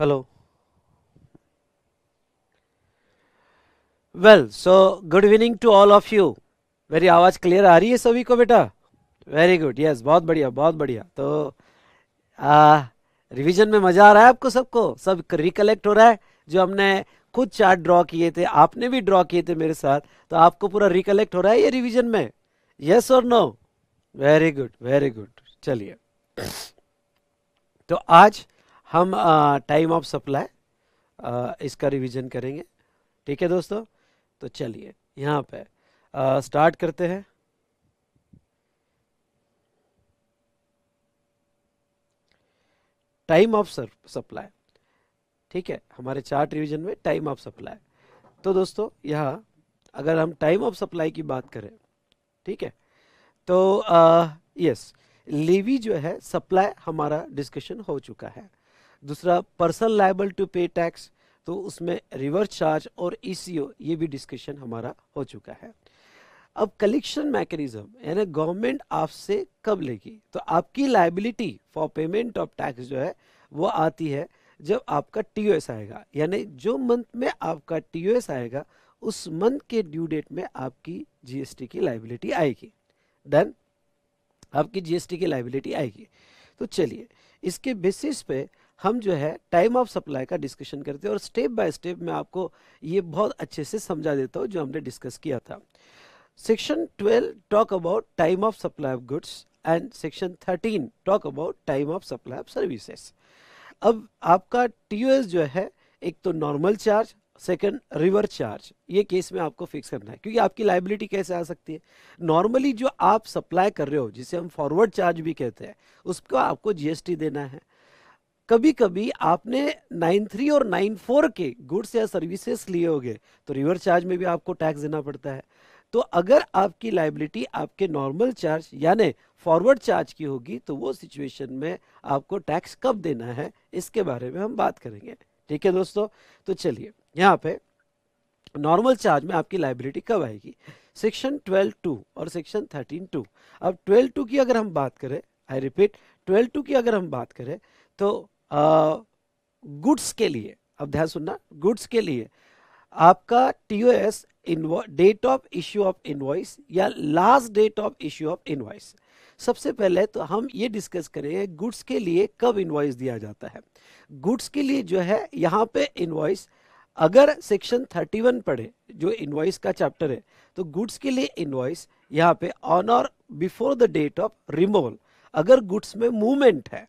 Hello. Well so good evening to all of you मेरी आवाज़ clear आ रही है सभी को बेटा वेरी गुड यस बहुत बढ़िया बहुत बढ़िया तो रिवीजन में मज़ा आ रहा है आपको सबको सब रिकलेक्ट हो रहा है जो हमने खुद चार्ट ड्रॉ किए थे आपने भी ड्रॉ किए थे मेरे साथ तो आपको पूरा रिकलेक्ट हो रहा है ये रिवीजन में यस और no very good very good चलिए तो आज हम टाइम ऑफ सप्लाई इसका रिवीजन करेंगे ठीक है दोस्तों तो चलिए यहाँ पे स्टार्ट करते हैं टाइम ऑफ सप्लाई ठीक है हमारे चार्ट रिवीजन में टाइम ऑफ सप्लाई तो दोस्तों यहाँ अगर हम टाइम ऑफ सप्लाई की बात करें ठीक है तो यस लेवी जो है सप्लाई हमारा डिस्कशन हो चुका है दूसरा person liable to pay tax तो उसमें रिवर्स चार्ज और ई e ये भी डिस्कशन हमारा हो चुका है अब कलेक्शन मैकेनिज्म यानी गवर्नमेंट आपसे कब लेगी तो आपकी liability for payment of tax जो है वो आती है जब आपका टी आएगा यानी जो मंथ में आपका टी आएगा उस मंथ के ड्यू डेट में आपकी जीएसटी की लाइबिलिटी आएगी देन आपकी जीएसटी की लाइबिलिटी आएगी तो चलिए इसके बेसिस पे हम जो है टाइम ऑफ सप्लाई का डिस्कशन करते हैं और स्टेप बाय स्टेप मैं आपको ये बहुत अच्छे से समझा देता हूँ जो हमने डिस्कस किया था section 12 talk about time of supply of goods and section 13 talk about time of supply of services अब आपका टी जो है एक तो normal charge second reverse charge ये केस में आपको फिक्स करना है क्योंकि आपकी लाइबिलिटी कैसे आ सकती है नॉर्मली जो आप सप्लाई कर रहे हो जिसे हम फॉरवर्ड चार्ज भी कहते हैं उसको आपको जीएसटी देना है कभी कभी आपने 93 और 94 के गुड्स या सर्विसेज लिए होंगे तो रिवर चार्ज में भी आपको टैक्स देना पड़ता है तो अगर आपकी लाइबिलिटी आपके नॉर्मल चार्ज यानी फॉरवर्ड चार्ज की होगी तो वो सिचुएशन में आपको टैक्स कब देना है इसके बारे में हम बात करेंगे ठीक है दोस्तों तो चलिए यहाँ पे नॉर्मल चार्ज में आपकी लाइबिलिटी कब आएगी सेक्शन ट्वेल्व टू और सेक्शन थर्टीन टू अब ट्वेल्व टू की अगर हम बात करें आई रिपीट ट्वेल्व टू की अगर हम बात करें तो गुड्स के लिए अब ध्यान सुनना गुड्स के लिए आपका T O S date of issue of invoice या last date of issue of invoice सबसे पहले तो हम ये डिस्कस करेंगे गुड्स के लिए कब इनवॉइस दिया जाता है गुड्स के लिए जो है यहाँ पे इनवॉइस अगर सेक्शन 31 पढ़े जो इन्वाइस का चैप्टर है तो गुड्स के लिए इनवॉइस यहाँ पे ऑन और before the date of removal अगर गुड्स में मूवमेंट है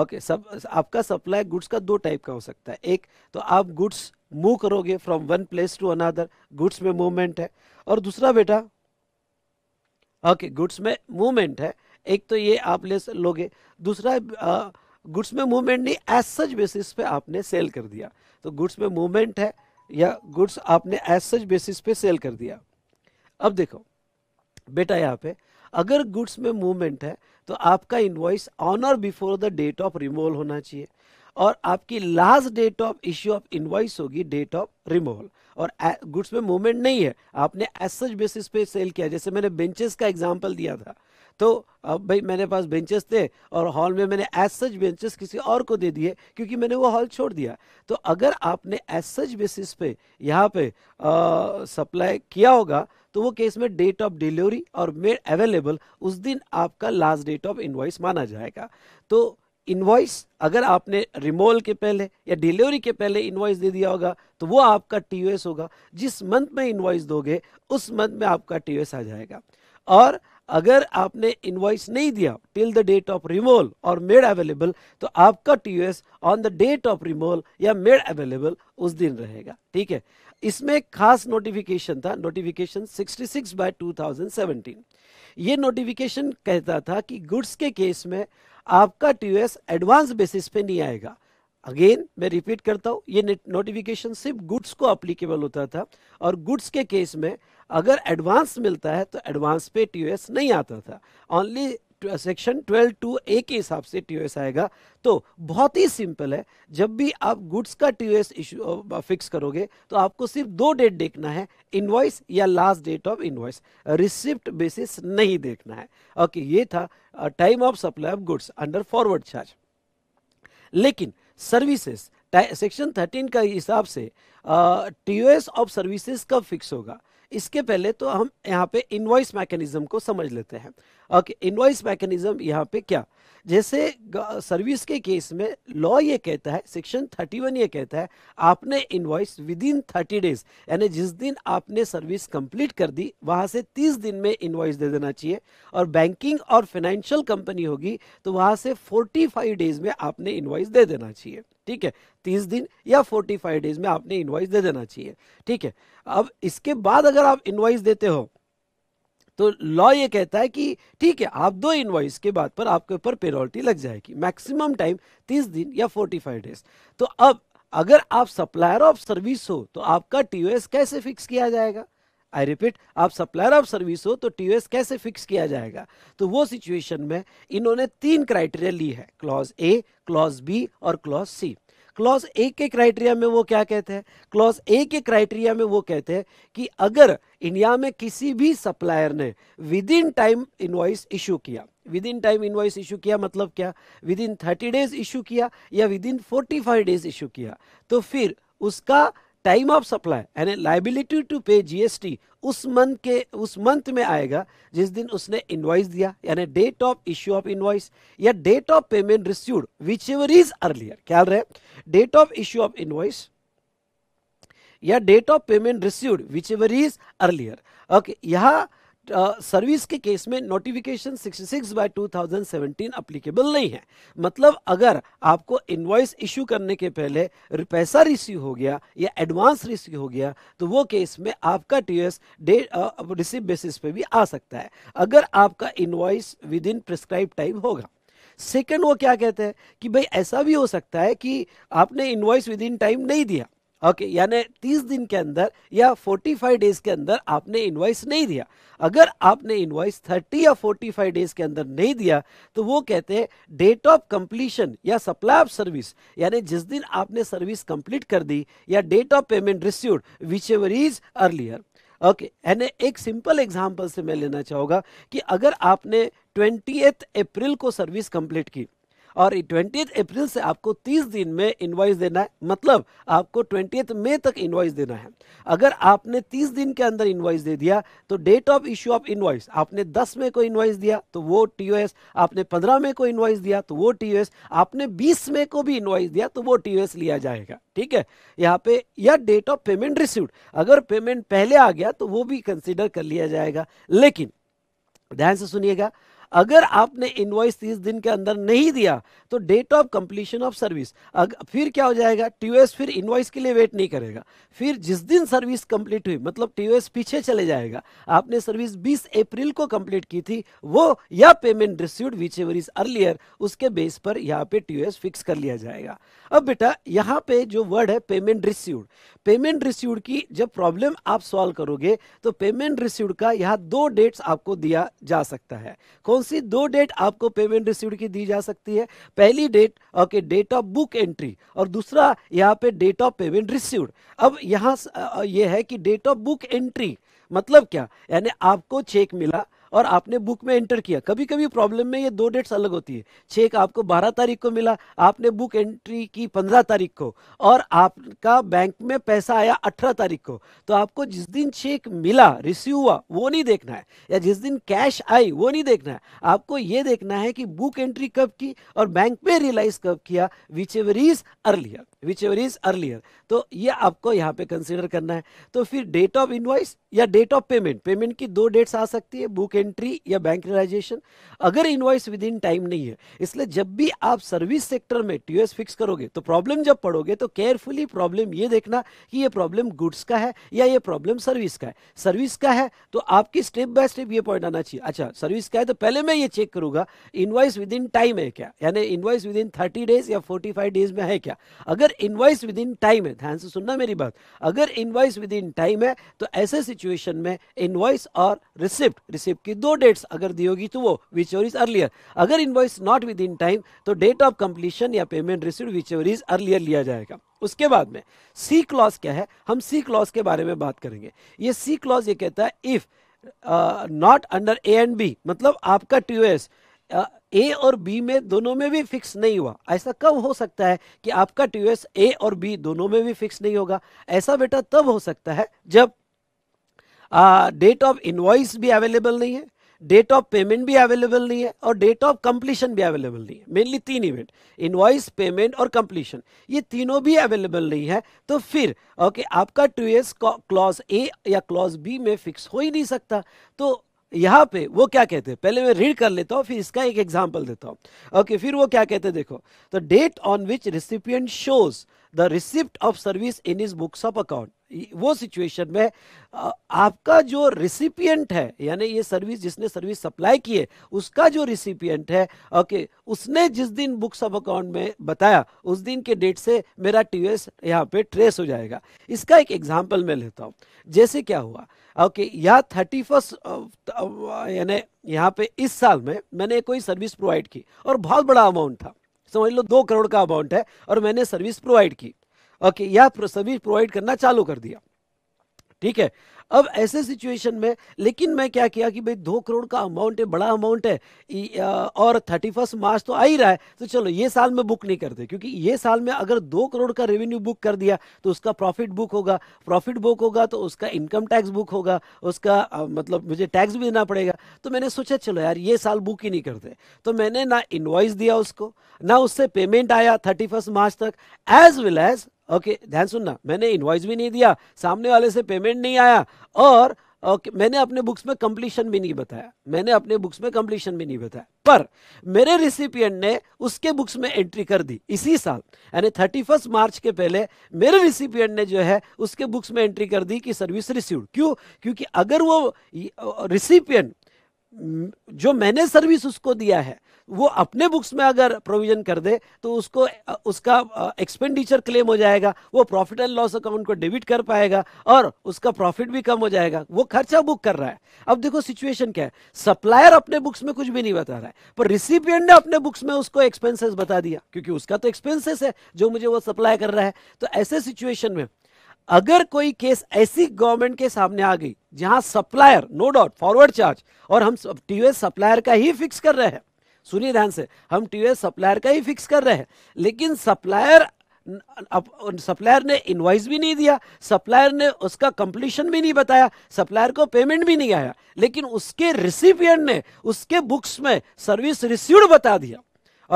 ओके सब आपका सप्लाई गुड्स का दो टाइप का हो सकता है एक तो आप गुड्स मूव करोगे from one place to another goods में मूवमेंट है और दूसरा बेटा ओके गुड्स में मूवमेंट है एक तो ये आप ले लोगे दूसरा गुड्स में मूवमेंट नहीं एज सच बेसिस पे आपने सेल कर दिया तो गुड्स में मूवमेंट है या गुड्स आपने एज सच बेसिस पे सेल कर दिया अब देखो बेटा यहाँ पे अगर गुड्स में मूवमेंट है तो आपका इन्वॉइस ऑन और before the date of removal होना चाहिए और आपकी last date of issue of invoice होगी डेट ऑफ रिमोवल और गुड्स में मूवमेंट नहीं है आपने एस सच बेसिस पे सेल किया जैसे मैंने बेंचेस का एग्जाम्पल दिया था तो अब भाई मेरे पास बेंचेस थे और हॉल में मैंने एस सच बेंचेस किसी और को दे दिए क्योंकि मैंने वो हॉल छोड़ दिया तो अगर आपने एस सच बेसिस पे यहाँ पे सप्लाई किया होगा तो वो केस में डेट ऑफ डिलीवरी और मेड अवेलेबल उस दिन आपका लास्ट डेट ऑफ इन्वाइस माना जाएगा तो इन्वाइस अगर आपने रिमोल के पहले या डिलीवरी के पहले इन्वाइस दे दिया होगा तो वो आपका टी होगा जिस मंथ में इन्वाइस दोगे उस मंथ में आपका टी आ जाएगा और अगर आपने इन्वाइस नहीं दिया till the date of removal और मेड अवेलेबल तो आपका T on the date of removal या मेड अवेलेबल उस दिन रहेगा ठीक है इसमें एक खास नोटिफिकेशन था नोटिफिकेशन 66 बाय 2017 ये नोटिफिकेशन कहता था कि गुड्स के केस में आपका टीयूएस एडवांस बेसिस पे नहीं आएगा अगेन मैं रिपीट करता हूँ ये नोटिफिकेशन सिर्फ गुड्स को अप्लीकेबल होता था और गुड्स के केस में अगर एडवांस मिलता है तो एडवांस पे टीयूएस नहीं आता था only section twelve two A के हिसाब से टीओएस आएगा तो बहुत ही सिंपल है जब भी आप गुड्स का टीओएस इशू फिक्स करोगे तो आपको सिर्फ दो डेट देखना है इनवॉइस या last date of invoice receipt basis नहीं देखना है ओके ये था time of supply of goods under forward charge लेकिन सर्विसेस सेक्शन 13 का हिसाब से टी ऑफ सर्विसेज कब फिक्स होगा इसके पहले तो हम यहाँ पे इनवॉइस मैकेनिज्म को समझ लेते हैं ओके इनवॉइस मैकेनिज्म यहाँ पे क्या जैसे सर्विस के केस में लॉ ये कहता है सेक्शन 31 ये कहता है आपने इनवॉइस विद इन 30 डेज यानी जिस दिन आपने सर्विस कंप्लीट कर दी वहाँ से 30 दिन में इनवॉइस दे देना चाहिए और बैंकिंग और फाइनेंशियल कंपनी होगी तो वहाँ से 45 डेज में आपने इनवॉइस दे देना चाहिए ठीक है तीस दिन या फोर्टी फाइव डेज में आपने इन्वाइस दे देना चाहिए ठीक है अब इसके बाद अगर आप इन्वाइस देते हो तो लॉ ये कहता है कि ठीक है आप दो इन्वाइस के बाद पर आपके ऊपर पेनल्टी लग जाएगी मैक्सिमम टाइम तीस दिन या फोर्टी फाइव डेज तो अब अगर आप सप्लायर ऑफ सर्विस हो तो आपका टीओएस कैसे फिक्स किया जाएगा आई रिपीट आप सप्लायर ऑफ सर्विस हो तो टीओएस कैसे फिक्स किया जाएगा तो वो सिचुएशन में इन्होंने तीन क्राइटेरिया ली है क्लॉज ए क्लॉज बी और क्लॉज सी क्लॉज ए के क्राइटेरिया में वो क्या कहते हैं क्लॉज ए के क्राइटेरिया में वो कहते हैं कि अगर इंडिया में किसी भी सप्लायर ने within time invoice issue किया within time invoice issue किया मतलब क्या within thirty days issue किया या within forty five days issue किया तो फिर उसका टाइम ऑफ सप्लाई यानी लाइबिलिटी टू पे जीएसटी उस मंथ के उस मंथ में आएगा जिस दिन उसने इन्वाइस दिया यानी date of issue of invoice या date of payment received whichever is earlier ख्याल रहे date of issue of invoice या date of payment received whichever is earlier okay यहां सर्विस के केस में notification 66 six by two applicable नहीं है मतलब अगर आपको इन्वॉइस इशू करने के पहले पैसा रिसीव हो गया या एडवांस रिसीव हो गया तो वो केस में आपका T S day receive basis पे भी आ सकता है अगर आपका invoice within prescribe time होगा सेकंड वो क्या कहते हैं कि भाई ऐसा भी हो सकता है कि आपने इन्वॉइस विद इन टाइम नहीं दिया ओके okay, यानी 30 दिन के अंदर या 45 डेज के अंदर आपने इन्वाइस नहीं दिया अगर आपने इन्वाइस 30 या 45 डेज के अंदर नहीं दिया तो वो कहते हैं डेट ऑफ कंप्लीशन या सप्लाई ऑफ सर्विस यानी जिस दिन आपने सर्विस कंप्लीट कर दी या date of payment received whichever is earlier okay यानी एक सिंपल एग्जाम्पल से मैं लेना चाहूँगा कि अगर आपने ट्वेंटी अप्रैल को सर्विस कंप्लीट की और ट्वेंटी अप्रैल से आपको 30 दिन में इन्वाइस देना है मतलब आपको ट्वेंटी मई तक इन्वाइस देना है अगर आपने 30 दिन के अंदर इन्वाइस दे दिया तो date of issue of invoice आपने 10 मई को इन्वाइस दिया तो वो टी आपने 15 मई को इन्वाइस दिया तो वो टी आपने 20 मई को भी इन्वाइस दिया तो वो टी लिया जाएगा ठीक है यहाँ पे या डेट ऑफ पेमेंट रिसीव्ड अगर पेमेंट पहले आ गया तो वो भी कंसिडर कर लिया जाएगा लेकिन ध्यान से सुनिएगा अगर आपने इन्वॉइस तीस दिन के अंदर नहीं दिया तो date of completion of service फिर क्या हो जाएगा टीओएस फिर इनवॉइस के लिए वेट नहीं करेगा फिर जिस दिन सर्विस कंप्लीट हुई मतलब टीओएस पीछे चले जाएगा आपने सर्विस 20 अप्रैल को कंप्लीट की थी वो या payment received whichever is earlier उसके बेस पर यहाँ पे टीओएस फिक्स कर लिया जाएगा अब बेटा यहाँ पे जो वर्ड है पेमेंट रिसीव्ड पेमेंट रिसीव्ड की जब प्रॉब्लम आप सॉल्व करोगे तो पेमेंट रिसीव्ड का यहाँ दो डेट्स आपको दिया जा सकता है कौन कौन सी दो डेट आपको पेमेंट रिसीव की दी जा सकती है पहली date okay date of book entry और दूसरा यहाँ पे डेट ऑफ पेमेंट रिसीव अब यहाँ ये यह है कि डेट ऑफ बुक एंट्री मतलब क्या यानी आपको चेक मिला और आपने बुक में एंटर किया कभी कभी प्रॉब्लम में ये दो डेट्स अलग होती है चेक आपको बारह तारीख को मिला आपने बुक एंट्री की पंद्रह तारीख को और आपका बैंक में पैसा आया अठारह तारीख को तो आपको जिस दिन चेक मिला रिसीव हुआ वो नहीं देखना है या जिस दिन कैश आई वो नहीं देखना है आपको ये देखना है कि बुक एंट्री कब की और बैंक में रियलाइज कब किया whichever is earlier whichever is earlier तो ये आपको यहाँ पे कंसिडर करना है तो फिर डेट ऑफ इनवाइस या डेट ऑफ पेमेंट पेमेंट की दो डेट्स आ सकती है बुक एंट्री या बैंक रिलाइजेशन अगर इनवाइस विद इन टाइम नहीं है इसलिए जब भी आप सर्विस सेक्टर में टी फिक्स करोगे तो प्रॉब्लम जब पढ़ोगे तो केयरफुली प्रॉब्लम ये देखना कि ये प्रॉब्लम गुड्स का है या ये प्रॉब्लम सर्विस का है सर्विस का है तो आपकी स्टेप बाय स्टेप ये पॉइंट आना चाहिए अच्छा सर्विस का है तो पहले मैं ये चेक करूंगा इनवाइस विद इन टाइम है क्या यानी invoice within thirty days या फोर्टी डेज में है क्या अगर इनवाइस विद इन टाइम है ध्यान से सुनना मेरी बात अगर इनवाइस विद इन टाइम है तो ऐसे सिचुएशन में इनवाइस और रिसिप्ट रिसिप्ट की दो डेट्स अगर दी होगी तो वो विच ओवर इज अर्लियर अगर invoice not within time तो डेट ऑफ कंप्लीशन या payment receipt whichever is earlier लिया जाएगा उसके बाद में सी क्लॉज क्या है हम सी क्लॉज के बारे में बात करेंगे ये सी क्लॉज ये कहता है if not under A and B मतलब आपका टी एस ए और बी में दोनों में भी फिक्स नहीं हुआ ऐसा कब हो सकता है कि आपका ट्यूएस ए और बी दोनों में भी फिक्स नहीं होगा ऐसा बेटा तब हो सकता है जब डेट ऑफ इनवॉइस भी अवेलेबल नहीं है डेट ऑफ पेमेंट भी अवेलेबल नहीं है और डेट ऑफ कंप्लीशन भी अवेलेबल नहीं है मेनली तीन इवेंट इनवॉइस पेमेंट और कंप्लीशन ये तीनों भी अवेलेबल नहीं है तो फिर ओके okay, आपका टू एस क्लॉज ए या क्लॉज बी में फिक्स हो ही नहीं सकता तो यहाँ पे वो क्या कहते हैं पहले मैं रीड कर लेता हूँ फिर इसका एक एग्जाम्पल देता हूँ ओके okay, फिर वो क्या कहते हैं देखो the date on which recipient shows the receipt of service in his books of account वो सिचुएशन में आपका जो रिसिपियंट है यानी ये सर्विस जिसने सर्विस सप्लाई की है उसका जो रिसिपियंट है ओके उसने जिस दिन बुक्स ऑफ अकाउंट में बताया उस दिन के डेट से मेरा टी एस यहाँ पे ट्रेस हो जाएगा इसका एक एग्जाम्पल मैं लेता हूँ जैसे क्या हुआ ओके यहाँ थर्टी फर्स्ट यानी यहाँ पे इस साल में मैंने कोई सर्विस प्रोवाइड की और बहुत बड़ा अमाउंट था समझ लो दो करोड़ का अमाउंट है और मैंने सर्विस प्रोवाइड की ओके okay, या सर्विस प्रोवाइड करना चालू कर दिया ठीक है अब ऐसे सिचुएशन में लेकिन मैं क्या किया कि भाई दो करोड़ का अमाउंट है बड़ा अमाउंट है और थर्टी फर्स्ट मार्च तो आ ही रहा है तो चलो ये साल में बुक नहीं करते क्योंकि ये साल में अगर दो करोड़ का रेवेन्यू बुक कर दिया तो उसका प्रॉफिट बुक होगा प्रॉफिट बुक होगा तो उसका इनकम टैक्स बुक होगा उसका आ, मतलब मुझे टैक्स भी देना पड़ेगा तो मैंने सोचा चलो यार ये साल बुक ही नहीं करते तो मैंने ना इन्वाइस दिया उसको ना उससे पेमेंट आया थर्टी मार्च तक एज वेल एज ओके ध्यान सुनना मैंने इन्वॉइस भी नहीं दिया सामने वाले से पेमेंट नहीं आया और ओके okay, मैंने अपने बुक्स में कंप्लीशन भी नहीं बताया मैंने अपने बुक्स में कंप्लीशन भी नहीं बताया पर मेरे रिसिपियंट ने उसके बुक्स में एंट्री कर दी इसी साल यानी थर्टी फर्स्ट मार्च के पहले मेरे रिसिपियंट ने जो है उसके बुक्स में एंट्री कर दी कि सर्विस रिसीव क्यों क्योंकि अगर वो रिसिपियंट जो मैंने सर्विस उसको दिया है वो अपने बुक्स में अगर प्रोविजन कर दे तो उसको उसका एक्सपेंडिचर क्लेम हो जाएगा वो प्रॉफिट एंड लॉस अकाउंट को डेबिट कर पाएगा और उसका प्रॉफिट भी कम हो जाएगा वो खर्चा बुक कर रहा है अब देखो सिचुएशन क्या है सप्लायर अपने बुक्स में कुछ भी नहीं बता रहा है पर रिसिपियंट ने अपने बुक्स में उसको एक्सपेंसेस बता दिया क्योंकि उसका तो एक्सपेंसेस है जो मुझे वो सप्लाई कर रहा है तो ऐसे सिचुएशन में अगर कोई केस ऐसी गवर्नमेंट के सामने आ गई जहां supplier no doubt forward charge और हम टीवीएस सप्लायर का ही फिक्स कर रहे हैं सुनिए ध्यान से हम टीवीएस सप्लायर का ही फिक्स कर रहे हैं लेकिन सप्लायर सप्लायर ने इनवाइस भी नहीं दिया सप्लायर ने उसका कंप्लीशन भी नहीं बताया सप्लायर को पेमेंट भी नहीं आया लेकिन उसके रिसिपियंट ने उसके बुक्स में सर्विस रिसीव्ड बता दिया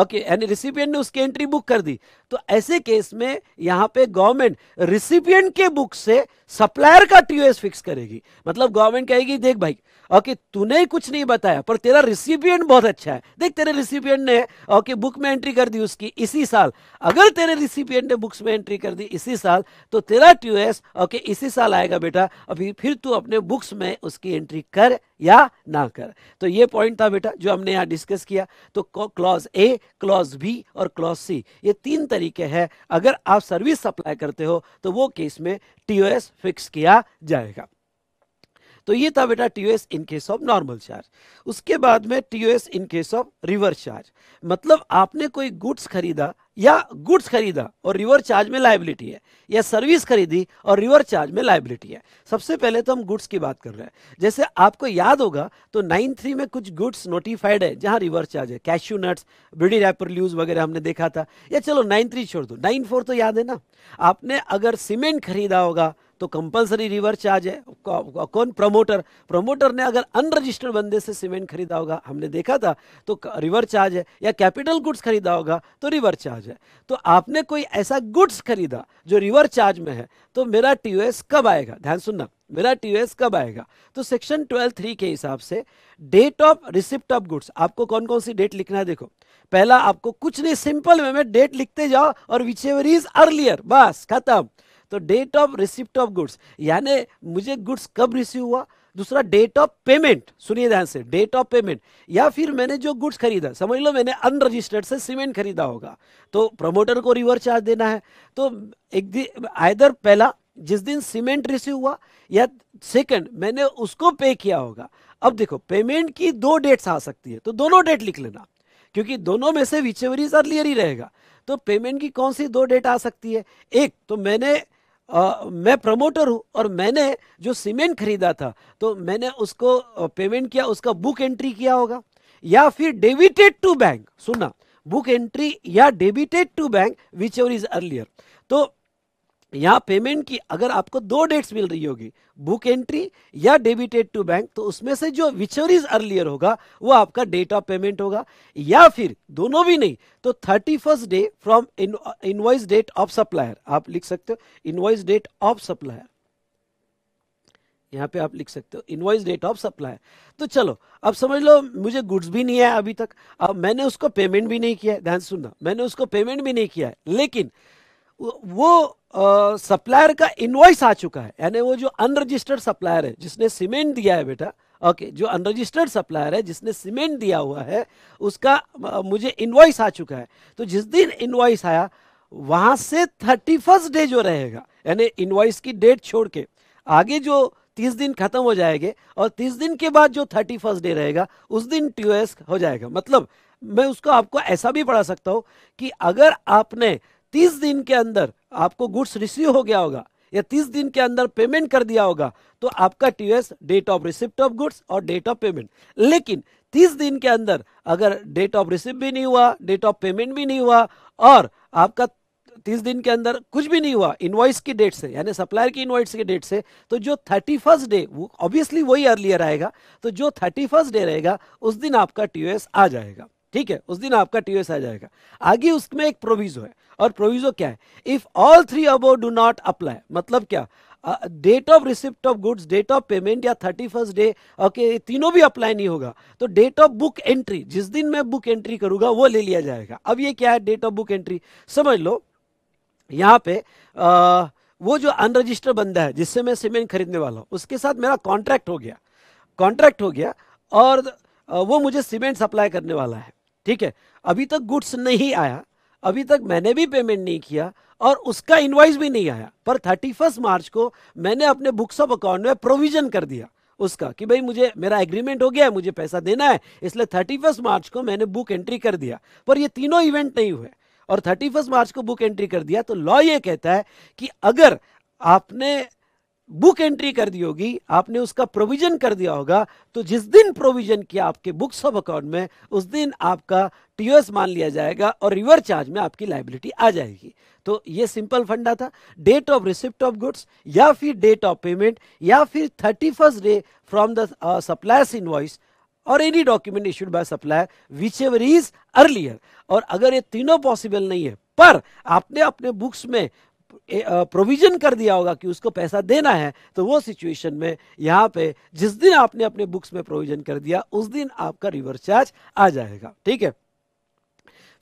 ओके यानी रिसिपियंट ने उसकी एंट्री बुक कर दी तो ऐसे केस में यहां पे गवर्नमेंट रिसिपियंट के बुक से सप्लायर का टीओएस फिक्स करेगी मतलब गवर्नमेंट कहेगी देख भाई ओके तूने कुछ नहीं बताया पर तेरा रिसिपियंट बहुत अच्छा है देख तेरे रिसिपियंट ने ओके बुक में एंट्री कर दी उसकी इसी साल अगर तेरे रिसिपियंट ने बुक्स में एंट्री कर दी इसी साल तो तेरा टीओएस ओके इसी साल आएगा बेटा अभी फिर तू अपने बुक्स में उसकी एंट्री कर या ना कर तो ये पॉइंट था बेटा जो हमने यहां डिस्कस किया तो क्लॉज ए क्लॉज बी और क्लॉज सी ये तीन तरीके हैं अगर आप सर्विस सप्लाई करते हो तो वो केस में टीओएस फिक्स किया जाएगा तो ये था बेटा T in case of normal charge उसके बाद में T in case of reverse charge मतलब आपने कोई गुड्स खरीदा या गुड्स खरीदा और रिवर चार्ज में लाइबिलिटी है या सर्विस खरीदी और रिवर चार्ज में लाइबिलिटी है सबसे पहले तो हम गुड्स की बात कर रहे हैं जैसे आपको याद होगा तो नाइन थ्री में कुछ गुड्स नोटिफाइड है जहां रिवर चार्ज है cashew nuts bidi wrapper leaves वगैरह हमने देखा था या चलो नाइन थ्री छोड़ दो नाइन फोर तो याद है ना आपने अगर सीमेंट खरीदा होगा तो कंपलसरी रिवर चार्ज है कौन प्रमोटर प्रमोटर ने अगर अनरजिस्टर्ड बंदे से सीमेंट खरीदा होगा हमने देखा था तो रिवर्स चार्ज है या कैपिटल गुड्स खरीदा होगा तो रिवर्स चार्ज है तो आपने कोई ऐसा गुड्स खरीदा जो रिवर चार्ज में है तो मेरा टी कब आएगा ध्यान सुनना मेरा टी कब आएगा तो सेक्शन ट्वेल्व थ्री के हिसाब से date of receipt of goods आपको कौन कौन सी डेट लिखना है देखो पहला आपको कुछ नहीं सिंपल वे में डेट लिखते जाओ और विच एवर इज अर्लियर बस खत्म तो date of receipt of goods यानी मुझे गुड्स कब रिसीव हुआ दूसरा डेट ऑफ पेमेंट सुनिए ध्यान से डेट ऑफ पेमेंट या फिर मैंने जो गुड्स खरीदा समझ लो मैंने अनरजिस्टर्ड से सीमेंट खरीदा होगा तो प्रमोटर को रिवर चार्ज देना है तो एक दिन आयदर पहला जिस दिन सीमेंट रिसीव हुआ या सेकंड मैंने उसको पे किया होगा अब देखो पेमेंट की दो डेट्स आ सकती है तो दोनों डेट लिख लेना क्योंकि दोनों में से विचेवरी इज अर्लियर ही रहेगा तो पेमेंट की कौन सी दो डेट आ सकती है एक तो मैंने आ, मैं प्रमोटर हूँ और मैंने जो सीमेंट खरीदा था तो मैंने उसको पेमेंट किया उसका बुक एंट्री किया होगा या फिर डेबिटेड टू बैंक सुना बुक एंट्री या debited to bank whichever is earlier तो यहां पेमेंट की अगर आपको दो डेट्स मिल रही होगी बुक एंट्री या डेबिटेड टू बैंक तो उसमें से जो विचर इज अर्लियर होगा वो आपका डेट ऑफ पेमेंट होगा या फिर दोनों भी नहीं तो thirty first day from invoice date of supplier आप लिख सकते हो इनवॉइस डेट ऑफ सप्लायर यहाँ पे आप लिख सकते हो इनवॉइस डेट ऑफ सप्लायर तो चलो अब समझ लो मुझे गुड्स भी नहीं आया अभी तक अब मैंने उसको पेमेंट भी नहीं किया है ध्यान सुनना मैंने उसको पेमेंट भी नहीं किया है लेकिन वो सप्लायर का इनवॉइस आ चुका है यानी वो जो अनरजिस्टर्ड सप्लायर है जिसने सीमेंट दिया है बेटा ओके okay, जो अनरजिस्टर्ड सप्लायर है जिसने सीमेंट दिया हुआ है उसका मुझे इनवॉइस आ चुका है तो जिस दिन इनवॉइस आया वहां से थर्टी फर्स्ट डे जो रहेगा यानी इनवॉइस की डेट छोड़ के आगे जो तीस दिन खत्म हो जाएंगे और तीस दिन के बाद जो थर्टी फर्स्ट डे रहेगा उस दिन ट्यूएस हो जाएगा मतलब मैं उसको आपको ऐसा भी पढ़ा सकता हूँ कि अगर आपने तीस दिन के अंदर आपको गुड्स रिसीव हो गया होगा या तीस दिन के अंदर पेमेंट कर दिया होगा तो आपका TS date of receipt of goods और डेट ऑफ पेमेंट लेकिन तीस दिन के अंदर अगर डेट ऑफ रिसिप्ट भी नहीं हुआ डेट ऑफ पेमेंट भी नहीं हुआ और आपका तीस दिन के अंदर कुछ भी नहीं हुआ इनवाइस की डेट से यानी सप्लायर की इनवाइस की डेट से तो जो थर्टी फर्स्ट डे ऑब्वियसली वही अर्लियर आएगा तो जो थर्टी फर्स्ट डे रहेगा उस दिन आपका टीओएस आ जाएगा ठीक है उस दिन आपका टीओएस आ जाएगा आगे उसमें एक प्रोविजो है और प्रोविजो क्या है if all three above do not apply मतलब क्या date of receipt of goods date of payment या थर्टी फर्स्ट डे ओके तीनों भी अप्लाई नहीं होगा तो डेट ऑफ बुक एंट्री जिस दिन मैं बुक एंट्री करूंगा वो ले लिया जाएगा अब ये क्या है डेट ऑफ बुक एंट्री समझ लो यहाँ पे आ, वो जो अनरजिस्टर बंदा है जिससे मैं सीमेंट खरीदने वाला हूँ उसके साथ मेरा कॉन्ट्रैक्ट हो गया कॉन्ट्रैक्ट हो गया और वो मुझे सीमेंट सप्लाई करने वाला है ठीक है अभी तक गुड्स नहीं आया अभी तक मैंने भी पेमेंट नहीं किया और उसका इन्वाइस भी नहीं आया पर थर्टी फर्स्ट मार्च को मैंने अपने बुक्स ऑफ अकाउंट में प्रोविजन कर दिया उसका कि भाई मुझे मेरा एग्रीमेंट हो गया है मुझे पैसा देना है इसलिए थर्टी फर्स्ट मार्च को मैंने बुक एंट्री कर दिया पर ये तीनों इवेंट नहीं हुए और थर्टी फर्स्ट मार्च को बुक एंट्री कर दिया तो लॉ ये कहता है कि अगर आपने बुक एंट्री कर दी होगी आपने उसका प्रोविजन कर दिया होगा तो जिस दिन प्रोविजन किया आपके बुक्स ऑफ अकाउंट में उस दिन आपका टीओएस मान लिया जाएगा और रिवर चार्ज में आपकी लाइबिलिटी आ जाएगी तो ये सिंपल फंडा था date of receipt of goods या फिर डेट ऑफ पेमेंट या फिर thirty first day from the suppliers in और any document issued by supplier whichever is earlier और अगर ये तीनों पॉसिबल नहीं है पर आपने अपने बुक्स में प्रोविजन कर दिया होगा कि उसको पैसा देना है तो वो सिचुएशन में यहाँ पे जिस दिन आपने अपने बुक्स में प्रोविजन कर दिया उस दिन आपका रिवर्स चार्ज आ जाएगा ठीक है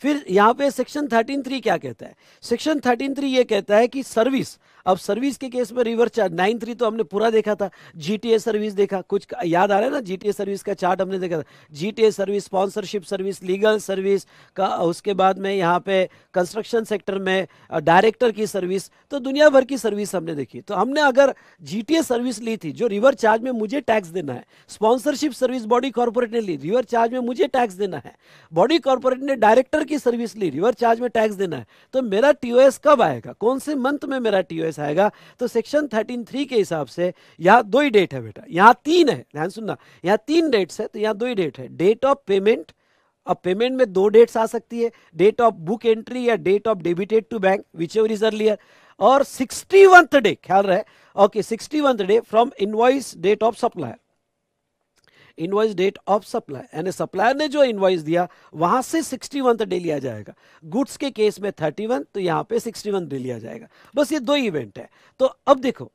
फिर यहाँ पे सेक्शन थर्टीन थ्री क्या कहता है सेक्शन थर्टीन थ्री ये कहता है कि सर्विस अब सर्विस के केस में रिवर्स चार्ज नाइन थ्री तो हमने पूरा देखा था जीटीए सर्विस देखा कुछ याद आ रहा है ना जीटीए सर्विस का चार्ट हमने देखा था GTA service sponsorship service legal service का उसके बाद में यहाँ पे कंस्ट्रक्शन सेक्टर में डायरेक्टर की सर्विस तो दुनिया भर की सर्विस हमने देखी तो हमने अगर जीटीए सर्विस ली थी जो रिवर चार्ज में मुझे टैक्स देना है स्पॉन्सरशिप सर्विस बॉडी कॉर्पोरेट ने ली रिवर चार्ज में मुझे टैक्स देना है बॉडी कॉर्पोरेट ने डायरेक्टर की सर्विस ली रिवर चार्ज में टैक्स देना है तो मेरा टीओएस कब आएगा कौन से मंथ में मेरा टीओएस केस आएगा तो सेक्शन थर्टीन थ्री के हिसाब से यहाँ दो ही डेट है बेटा यहाँ तीन है ध्यान सुनना यहाँ तीन डेट्स है तो यहाँ दो ही डेट है डेट ऑफ पेमेंट अब पेमेंट में दो डेट्स आ सकती है डेट ऑफ बुक एंट्री या date of debited to bank whichever is earlier और सिक्सटी डे ख्याल रहे okay sixty day from invoice date of supplier invoice date of supply यानी सप्लायर ने जो इनवाइस दिया वहां से सिक्सटी वन डे लिया जाएगा गुड्स के केस में थर्टी वन तो यहाँ पे सिक्सटी वन डे लिया जाएगा बस ये दो इवेंट है तो अब देखो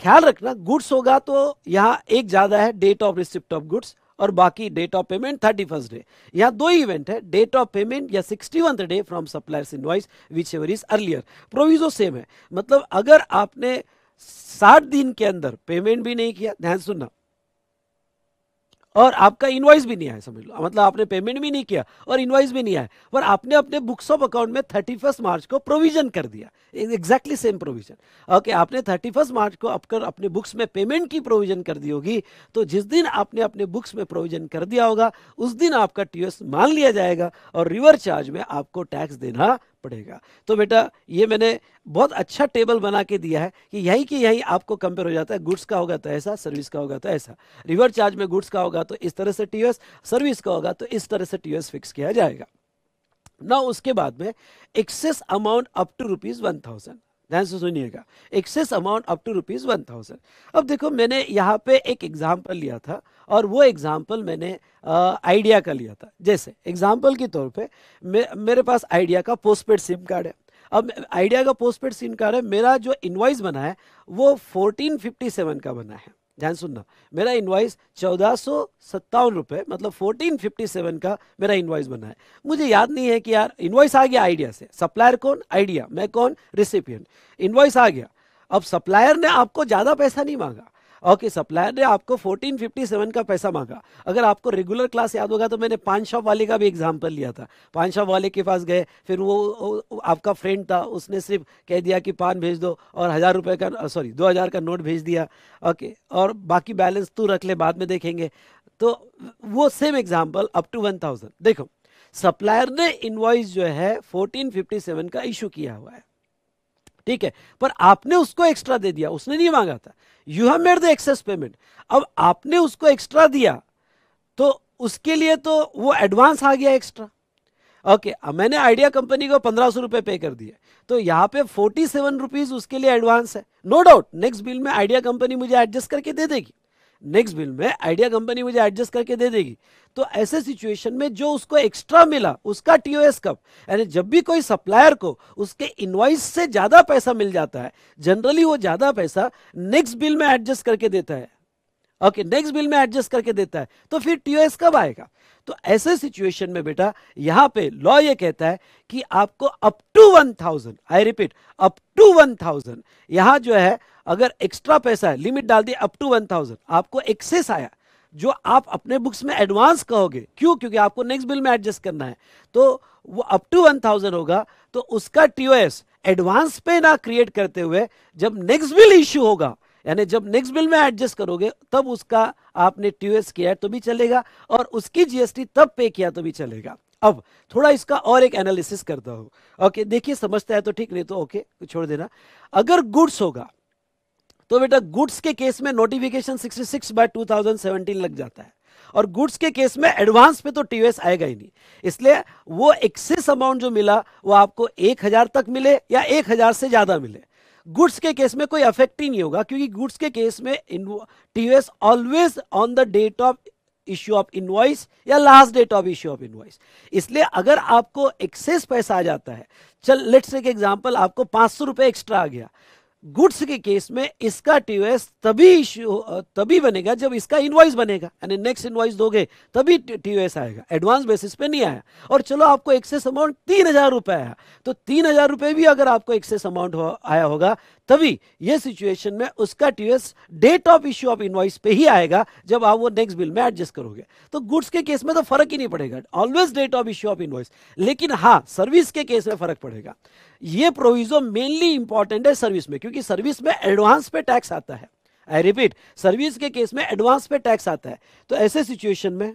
ख्याल रखना गुड्स होगा तो यहाँ एक ज़्यादा है date of receipt of goods और बाकी date of payment thirty first day यहाँ दो इवेंट है डेट ऑफ पेमेंट या sixty one day from suppliers invoice whichever is earlier proviso same है मतलब अगर आपने साठ दिन के अंदर पेमेंट भी नहीं किया ध्यान सुनना और आपका इनवाइस भी नहीं आया समझ लो मतलब आपने पेमेंट भी नहीं किया और इनवाइस भी नहीं आया और आपने अपने बुक्स ऑफ अकाउंट में थर्टी फर्स्ट मार्च को प्रोविजन कर दिया एग्जैक्टली सेम प्रोविजन ओके आपने थर्टी फर्स्ट मार्च को आपकर अपने बुक्स में पेमेंट की प्रोविजन कर दी होगी तो जिस दिन आपने अपने बुक्स में प्रोविजन कर दिया होगा उस दिन आपका टी मान लिया जाएगा और रिवर चार्ज में आपको टैक्स देना पड़ेगा तो बेटा ये मैंने बहुत अच्छा टेबल बना के दिया है कि यही कि यही आपको कंपेयर हो जाता है गुड्स का होगा तो ऐसा सर्विस का होगा तो ऐसा रिवर चार्ज में गुड्स का होगा तो इस तरह से टी सर्विस का होगा तो इस तरह से टी फिक्स किया जाएगा ना उसके बाद में excess amount up to rupees one thousand ध्यान से सुनिएगा excess amount up to rupees one thousand अब देखो मैंने यहाँ पे एक एग्जाम्पल लिया था और वो एग्जाम्पल मैंने आइडिया का लिया था जैसे एग्जाम्पल के तौर पे मे, मेरे पास आइडिया का पोस्टपेड सिम कार्ड है अब आइडिया का पोस्टपेड सिम कार्ड है मेरा जो इन्वाइस बना है वो फोर्टीन फिफ्टी सेवन का बना है ध्यान सुनना मेरा इन्वाइस चौदह सौ सत्तावन रुपये मतलब फोर्टीन फिफ्टी सेवन का मेरा इन्वाइस बना है मुझे याद नहीं है कि यार इन्वाइस आ गया आइडिया से सप्लायर कौन आइडिया मैं कौन रिसिपियन इन्वाइस आ गया अब सप्लायर ने आपको ज़्यादा पैसा नहीं मांगा ओके सप्लायर ने आपको 1457 का पैसा मांगा अगर आपको रेगुलर क्लास याद होगा तो मैंने पान शॉप वाले का भी एग्जाम्पल लिया था पान शॉप वाले के पास गए फिर वो, वो आपका फ्रेंड था उसने सिर्फ कह दिया कि पान भेज दो और हज़ार रुपये का सॉरी दो हज़ार का नोट भेज दिया ओके और बाकी बैलेंस तू रख ले बाद में देखेंगे तो वो same example up to one thousand देखो सप्लायर ने इन्वाइस जो है फोर्टीन का इशू किया हुआ है ठीक है पर आपने उसको एक्स्ट्रा दे दिया उसने नहीं मांगा था you have made the excess payment अब आपने उसको एक्स्ट्रा दिया तो उसके लिए तो वो एडवांस आ गया एक्स्ट्रा ओके okay, मैंने आइडिया कंपनी को पंद्रह सौ रुपये पे कर दिया तो यहाँ पे फोर्टी सेवन रुपीज़ उसके लिए एडवांस है नो डाउट नेक्स्ट बिल में आइडिया कंपनी मुझे एडजस्ट करके दे देगी नेक्स्ट बिल में आइडिया कंपनी मुझे एडजस्ट करके दे देगी तो ऐसे सिचुएशन में जो उसको एक्स्ट्रा मिला उसका टीओएस कब यानी जब भी कोई सप्लायर को उसके इनवाइस से ज़्यादा पैसा मिल जाता है जनरली वो ज़्यादा पैसा नेक्स्ट बिल में एडजस्ट करके देता है ओके नेक्स्ट बिल में एडजस्ट करके देता है तो फिर टीओएस कब आएगा तो ऐसे सिचुएशन में बेटा यहां पे लॉ ये कहता है कि आपको up to one thousand I repeat up to one thousand यहां जो है अगर एक्स्ट्रा पैसा है लिमिट डाल दी अप टू वन थाउजेंड आपको एक्सेस आया जो आप अपने बुक्स में एडवांस कहोगे क्यों क्योंकि आपको नेक्स्ट बिल में एडजस्ट करना है तो वो अप टू वन थाउजेंड होगा तो उसका टीओएस एडवांस पे ना क्रिएट करते हुए जब नेक्स्ट बिल इश्यू होगा यानी जब नेक्स्ट बिल में एडजस्ट करोगे तब उसका आपने टीएस किया है तो भी चलेगा और उसकी जीएसटी तब पे किया तो भी चलेगा अब थोड़ा इसका और एक एनालिसिस करता हूं ओके देखिए समझता है तो ठीक नहीं तो ओके छोड़ देना अगर गुड्स होगा तो बेटा गुड्स के केस में नोटिफिकेशन 66 बाय 2017 लग जाता है और गुड्स के केस में एडवांस पे तो टीवीएस आएगा ही नहीं इसलिए वो एक्सेस अमाउंट जो मिला वो आपको एक हजार तक मिले या एक हजार से ज्यादा मिले गुड्स के केस में कोई अफेक्ट ही नहीं होगा क्योंकि गुड्स के केस में TVS always on the date of issue of invoice या last date of issue of invoice इसलिए अगर आपको एक्सेस पैसा आ जाता है चल लेट्स एक एग्जांपल आपको पांच सौ रुपए एक्स्ट्रा आ गया गुड्स के केस में इसका टीओएस तभी इश्यू तभी बनेगा जब इसका इनवाइस बनेगा यानी नेक्स्ट इनवाइस दोगे तभी टीओएस आएगा एडवांस बेसिस पे नहीं आया और चलो आपको एक्सेस अमाउंट तीन हजार रुपये आया तो तीन हजार रुपये भी अगर आपको एक्सेस अमाउंट हो, आया होगा तभी ये सिचुएशन में उसका TS date of issue of invoice पे ही आएगा जब आप वो नेक्स्ट बिल में एडजस्ट करोगे तो गुड्स के केस में तो फर्क ही नहीं पड़ेगा always date of issue of invoice लेकिन हाँ सर्विस के केस में फर्क पड़ेगा ये प्रोविजो मेनली इंपॉर्टेंट है सर्विस में क्योंकि सर्विस में एडवांस पे टैक्स आता है आई रिपीट सर्विस के केस में एडवांस पे टैक्स आता है तो ऐसे सिचुएशन में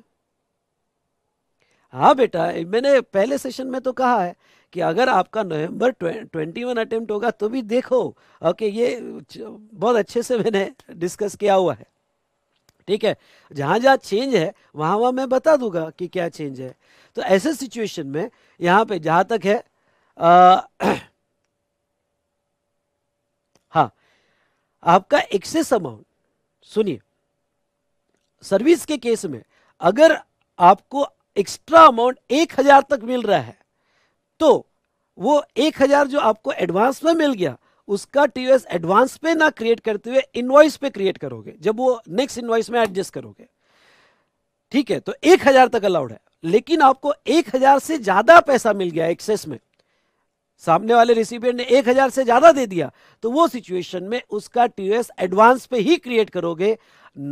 हाँ बेटा मैंने पहले सेशन में तो कहा है कि अगर आपका नवंबर ट्वेंटी वन अटेम्प्ट होगा तो भी देखो ओके ये बहुत अच्छे से मैंने डिस्कस किया हुआ है ठीक है जहां जहां चेंज है वहां वहां मैं बता दूंगा कि क्या चेंज है तो ऐसे सिचुएशन में यहां पे जहां तक है आ, हाँ आपका एक्सेस अमाउंट सुनिए सर्विस के केस में अगर आपको एक्स्ट्रा अमाउंट एक हजार तक मिल रहा है तो वो एक हजार जो आपको एडवांस में मिल गया उसका टीओएस एडवांस पे ना क्रिएट करते हुए इनवॉइस पे क्रिएट करोगे जब वो नेक्स्ट इनवॉइस में एडजस्ट करोगे ठीक है तो एक हजार तक अलाउड है लेकिन आपको एक हजार से ज्यादा पैसा मिल गया एक्सेस में सामने वाले रिसिपियंट ने एक हजार से ज्यादा दे दिया तो वो सिचुएशन में उसका टीओएस एडवांस पे ही क्रिएट करोगे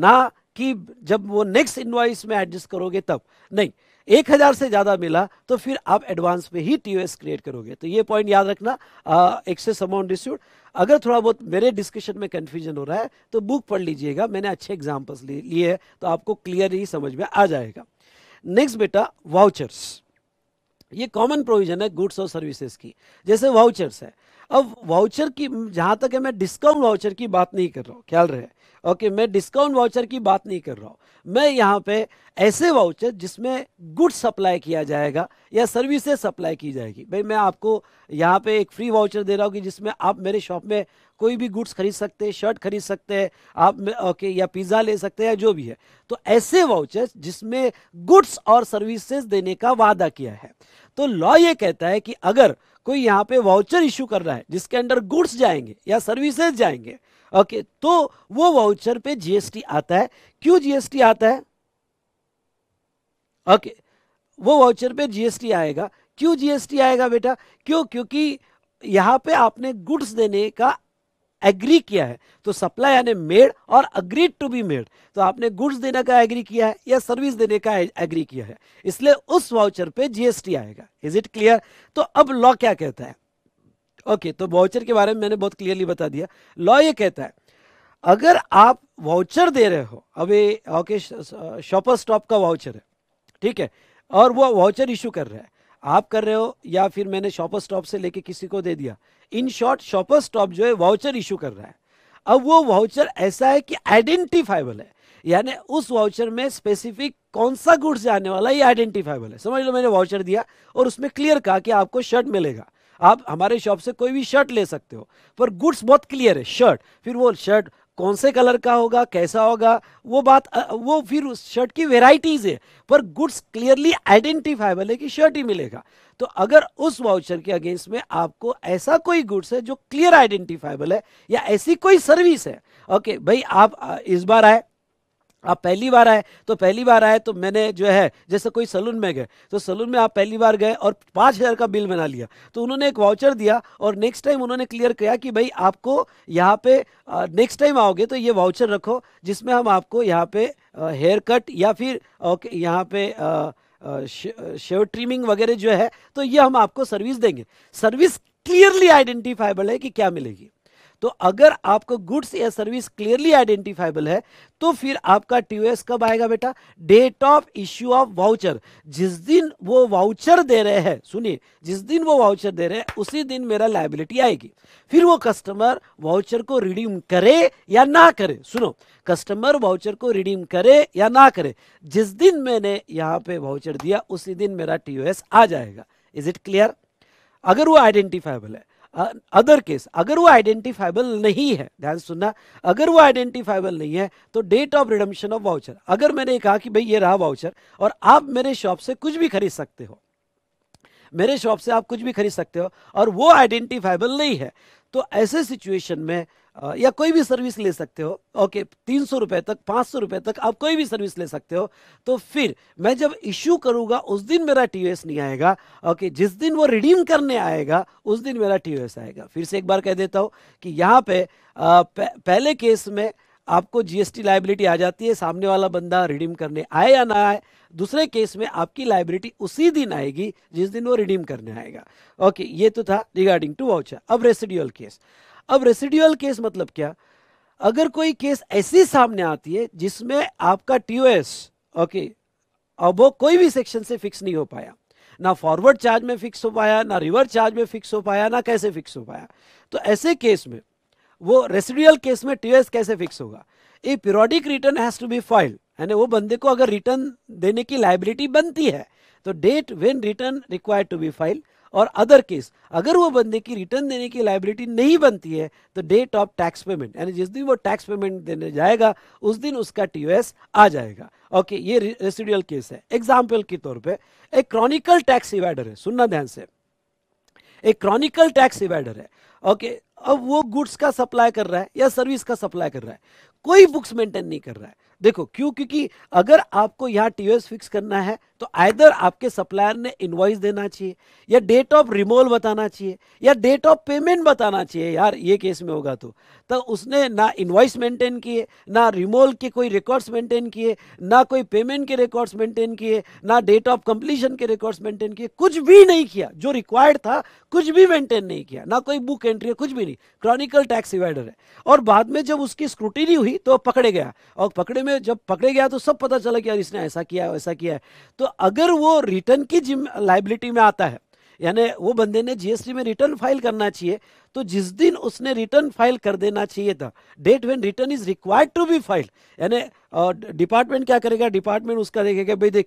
ना कि जब वो नेक्स्ट इनवाइस में एडजस्ट करोगे तब नहीं एक हज़ार से ज़्यादा मिला तो फिर आप एडवांस में ही टी क्रिएट करोगे तो ये पॉइंट याद रखना एक्सेस अमाउंट रिस्यूड अगर थोड़ा बहुत मेरे डिस्कशन में कन्फ्यूजन हो रहा है तो बुक पढ़ लीजिएगा मैंने अच्छे एग्जाम्पल्स लिए तो आपको क्लियर ही समझ में आ जाएगा नेक्स्ट बेटा वाउचर्स ये कॉमन प्रोविजन है गुड्स और सर्विसेज की जैसे वाउचर्स है अब वाउचर की जहां तक है मैं डिस्काउंट वाउचर की बात नहीं कर रहा हूँ ख्याल रहे ओके मैं डिस्काउंट वाउचर की बात नहीं कर रहा हूँ मैं यहाँ पे ऐसे वाउचर जिसमें गुड सप्लाई किया जाएगा या सर्विसेज सप्लाई की जाएगी भाई मैं आपको यहाँ पे एक फ्री वाउचर दे रहा हूँ कि जिसमें आप मेरे शॉप में कोई भी गुड्स खरीद सकते हैं शर्ट खरीद सकते हैं आप ओके या पिज़्ज़ा ले सकते हैं या जो भी है तो ऐसे वाउचर जिसमें गुड्स और सर्विसेज देने का वादा किया है तो लॉ ये कहता है कि अगर कोई यहाँ पे वाउचर इशू कर रहा है जिसके अंडर गुड्स जाएंगे या सर्विसेज जाएंगे ओके तो वो वाउचर पे जीएसटी आता है क्यों जीएसटी आता है ओके वो वाउचर पे जीएसटी आएगा क्यों जीएसटी आएगा बेटा क्यों क्योंकि यहां पे आपने गुड्स देने का एग्री किया है तो सप्लाई यानी मेड और अग्रीड टू बी मेड तो आपने गुड्स देने का एग्री किया है या सर्विस देने का एग्री किया है इसलिए उस वाउचर पे जीएसटी आएगा इज इट क्लियर तो अब लॉ क्या कहता है ओके तो वाउचर के बारे में मैंने बहुत क्लियरली बता दिया लॉ ये कहता है अगर आप वाउचर दे रहे हो अभी ओके शॉपर स्टॉप का वाउचर है ठीक है और वो वाउचर इशू कर रहा है आप कर रहे हो या फिर मैंने शॉपर स्टॉप से लेके किसी को दे दिया इन शॉर्ट शॉपर स्टॉप जो है वाउचर इशू कर रहा है अब वो वाउचर ऐसा है कि आइडेंटिफाइबल है यानी उस वाउचर में स्पेसिफिक कौन सा गुड्स आने वाला ये आइडेंटिफाइबल है समझ लो मैंने वाउचर दिया और उसमें क्लियर कहा कि आपको शर्ट मिलेगा आप हमारे शॉप से कोई भी शर्ट ले सकते हो पर गुड्स बहुत क्लियर है शर्ट फिर वो शर्ट कौन से कलर का होगा कैसा होगा वो बात वो फिर उस शर्ट की वेराइटीज़ है पर गुड्स क्लियरली आइडेंटिफाइबल है कि शर्ट ही मिलेगा तो अगर उस वाउचर के अगेंस्ट में आपको ऐसा कोई गुड्स है जो क्लियर आइडेंटिफाइबल है या ऐसी कोई सर्विस है ओके भाई आप इस बार आए आप पहली बार आए तो पहली बार आए तो मैंने जो है जैसे कोई सलून में गए तो सलून में आप पहली बार गए और पाँच हज़ार का बिल बना लिया तो उन्होंने एक वाउचर दिया और नेक्स्ट टाइम उन्होंने क्लियर किया कि भाई आपको यहाँ पे नेक्स्ट टाइम आओगे तो ये वाउचर रखो जिसमें हम आपको यहाँ पे हेयर कट या फिर ओके यहाँ पे शेव ट्रिमिंग वगैरह जो है तो ये हम आपको सर्विस देंगे सर्विस क्लियरली आइडेंटिफाइबल है कि क्या मिलेगी तो अगर आपको गुड्स या सर्विस क्लियरली आइडेंटिफाइबल है तो फिर आपका टीओएस कब आएगा बेटा date of issue of voucher जिस दिन वो वाउचर दे रहे हैं सुनिए जिस दिन वो वाउचर दे रहे हैं उसी दिन मेरा लाइबिलिटी आएगी फिर वो कस्टमर वाउचर को रिडीम करे या ना करे सुनो कस्टमर वाउचर को रिडीम करे या ना करे जिस दिन मैंने यहां पे वाउचर दिया उसी दिन मेरा टीओएस आ जाएगा इज इट क्लियर अगर वो आइडेंटिफाइबल है अदर केस अगर वो आइडेंटिफाइबल नहीं है ध्यान सुनना अगर वो आइडेंटिफाइबल नहीं है तो date of redemption of voucher अगर मैंने कहा कि भाई ये रहा वाउचर और आप मेरे शॉप से कुछ भी खरीद सकते हो मेरे शॉप से आप कुछ भी खरीद सकते हो और वो आइडेंटिफाइबल नहीं है तो ऐसे सिचुएशन में या कोई भी सर्विस ले सकते हो ओके तीन सौ रुपए तक पांच सौ रुपए तक आप कोई भी सर्विस ले सकते हो तो फिर मैं जब इश्यू करूंगा उस दिन मेरा टी नहीं आएगा ओके जिस दिन वो रिडीम करने आएगा उस दिन मेरा टी आएगा फिर से एक बार कह देता हूं कि यहां पे आ, पहले केस में आपको जीएसटी लाइबिलिटी आ जाती है सामने वाला बंदा रिडीम करने आए या ना आए दूसरे केस में आपकी लाइबिलिटी उसी दिन आएगी जिस दिन वो रिडीम करने आएगा ओके ये तो था रिगार्डिंग टू वाउचर अब रेसिड्यूअल केस अब रेसिड्यूअल केस मतलब क्या अगर कोई केस ऐसी सामने आती है जिसमें आपका टीओएस ओके अब वो कोई भी सेक्शन से फिक्स नहीं हो पाया ना फॉरवर्ड चार्ज में फिक्स हो पाया ना रिवर्स चार्ज में फिक्स हो पाया ना कैसे फिक्स हो पाया तो ऐसे केस में वो रेसिडुअल केस में टीओएस कैसे फिक्स होगा a periodic return has to be file यानी वो बंदे को अगर रिटर्न देने की लाइबिलिटी बनती है तो date when return required to be file और अदर केस अगर वो बंदे की रिटर्न देने की लाइबिलिटी नहीं बनती है तो डेट ऑफ टैक्स पेमेंट यानी जिस दिन वो टैक्स पेमेंट देने जाएगा उस दिन उसका टीओएस आ जाएगा ओके ये रेसिडुअल केस है एग्जाम्पल के तौर पर एक क्रॉनिकल टैक्स इवाइडर है सुनना ध्यान से एक क्रॉनिकल टैक्स इवाइडर है ओके अब वो गुड्स का सप्लाई कर रहा है या सर्विस का सप्लाई कर रहा है कोई बुक्स मेंटेन नहीं कर रहा है देखो क्यों क्योंकि अगर आपको यहाँ टीओएस फिक्स करना है तो आइदर आपके सप्लायर ने इनवाइस देना चाहिए या डेट ऑफ रिमोल बताना चाहिए या डेट ऑफ पेमेंट बताना चाहिए यार ये केस में होगा तो तो उसने ना इनवाइस मेंटेन किए ना रिमोल के कोई रिकॉर्ड्स मेंटेन किए ना कोई पेमेंट के रिकॉर्ड्स मेंटेन किए ना डेट ऑफ कंप्लीशन के रिकॉर्ड्स मेंटेन किए कुछ भी नहीं किया जो रिक्वायर्ड था कुछ भी मेंटेन नहीं किया ना कोई बुक एंट्री है कुछ भी नहीं क्रॉनिकल टैक्स इवाइडर है और बाद में जब उसकी स्क्रूटिनी हुई तो पकड़े गया और पकड़े में जब पकड़े गया तो सब पता चला कि यार इसने ऐसा किया वैसा किया तो अगर वो रिटर्न की लाइबिलिटी में आता है यानी वो बंदे ने जीएसटी में रिटर्न फाइल करना चाहिए तो जिस दिन उसने रिटर्न फाइल कर देना चाहिए था date when return is required to be file यानी डिपार्टमेंट क्या करेगा डिपार्टमेंट उसका देखेगा भाई देख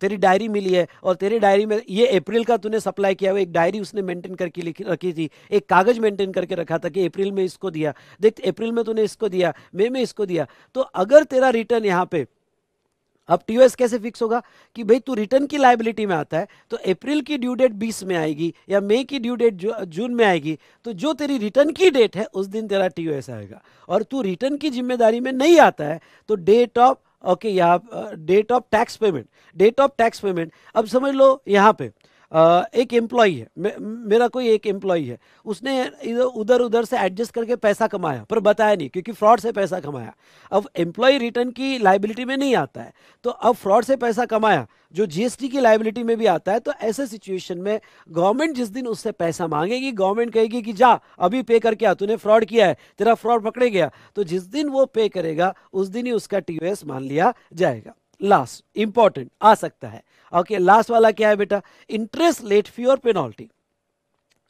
तेरी डायरी मिली है और तेरी डायरी में ये अप्रैल का तूने सप्लाई किया हुआ एक डायरी उसने मेंटेन करके लिखी रखी थी एक कागज मेंटेन करके रखा था कि अप्रैल में इसको दिया देख अप्रैल में तूने इसको दिया मई में इसको दिया तो अगर तेरा रिटर्न यहाँ पे अब टीओएस कैसे फिक्स होगा कि भाई तू रिटर्न की लाइबिलिटी में आता है तो अप्रैल की ड्यू डेट बीस में आएगी या मई की ड्यू डेट जून में आएगी तो जो तेरी रिटर्न की डेट है उस दिन तेरा टी आएगा और तू रिटर्न की जिम्मेदारी में नहीं आता है तो डेट ऑफ ओके यहाँ date of tax payment date of tax payment अब समझ लो यहाँ पे एक एम्प्लॉय है मे, मेरा कोई एक एम्प्लॉई है उसने इधर उधर उधर से एडजस्ट करके पैसा कमाया पर बताया नहीं क्योंकि फ्रॉड से पैसा कमाया अब एम्प्लॉय रिटर्न की लाइबिलिटी में नहीं आता है तो अब फ्रॉड से पैसा कमाया जो जीएसटी की लाइबिलिटी में भी आता है तो ऐसे सिचुएशन में गवर्नमेंट जिस दिन उससे पैसा मांगेगी गवर्नमेंट कहेगी कि जा अभी पे करके आ तूने फ्रॉड किया है तेरा फ्रॉड पकड़े गया तो जिस दिन वो पे करेगा उस दिन ही उसका टी मान लिया जाएगा लास्ट इंपॉर्टेंट आ सकता है ओके okay, लास्ट वाला क्या है बेटा इंटरेस्ट लेट फी और पेनल्टी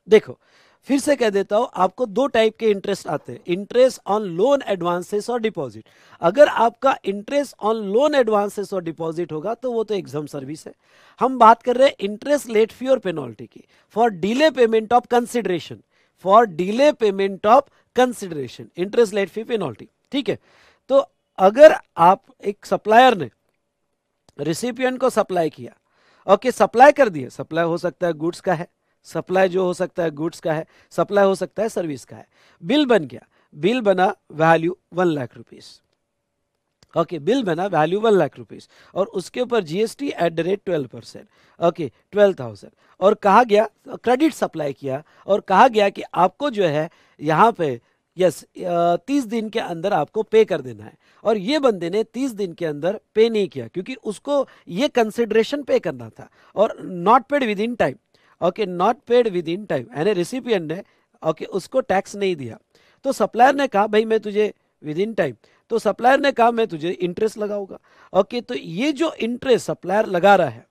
देखो फिर से कह देता हूं आपको दो टाइप के इंटरेस्ट आते हैं इंटरेस्ट ऑन लोन एडवांसेस और डिपॉजिट अगर आपका इंटरेस्ट ऑन लोन एडवांसेस और डिपॉजिट होगा तो वो तो एग्जाम सर्विस है हम बात कर रहे हैं इंटरेस्ट लेट फी और पेनल्टी की for delay payment of consideration for delay payment of consideration interest late fee penalty ठीक है तो अगर आप एक सप्लायर ने रिसिपियंट को सप्लाई किया ओके सप्लाई कर दिए सप्लाई हो सकता है गुड्स का है सप्लाई जो हो सकता है गुड्स का है सप्लाई हो सकता है सर्विस का है बिल बन गया बिल बना value one lakh rupees okay bill बना वैल्यू वन लाख रुपीस और उसके ऊपर GST at the rate twelve percent okay twelve thousand और कहा गया क्रेडिट सप्लाई किया और कहा गया कि आपको जो है यहाँ पे यस तीस दिन के अंदर आपको पे कर देना है और ये बंदे ने तीस दिन के अंदर पे नहीं किया क्योंकि उसको ये कंसिडरेशन पे करना था और not paid within time okay not paid within time यानी रिसिपियन ने ओके okay, उसको टैक्स नहीं दिया तो सप्लायर ने कहा भाई मैं तुझे विद इन टाइम तो सप्लायर ने कहा मैं तुझे इंटरेस्ट लगाऊंगा ओके okay, तो ये जो इंटरेस्ट सप्लायर लगा रहा है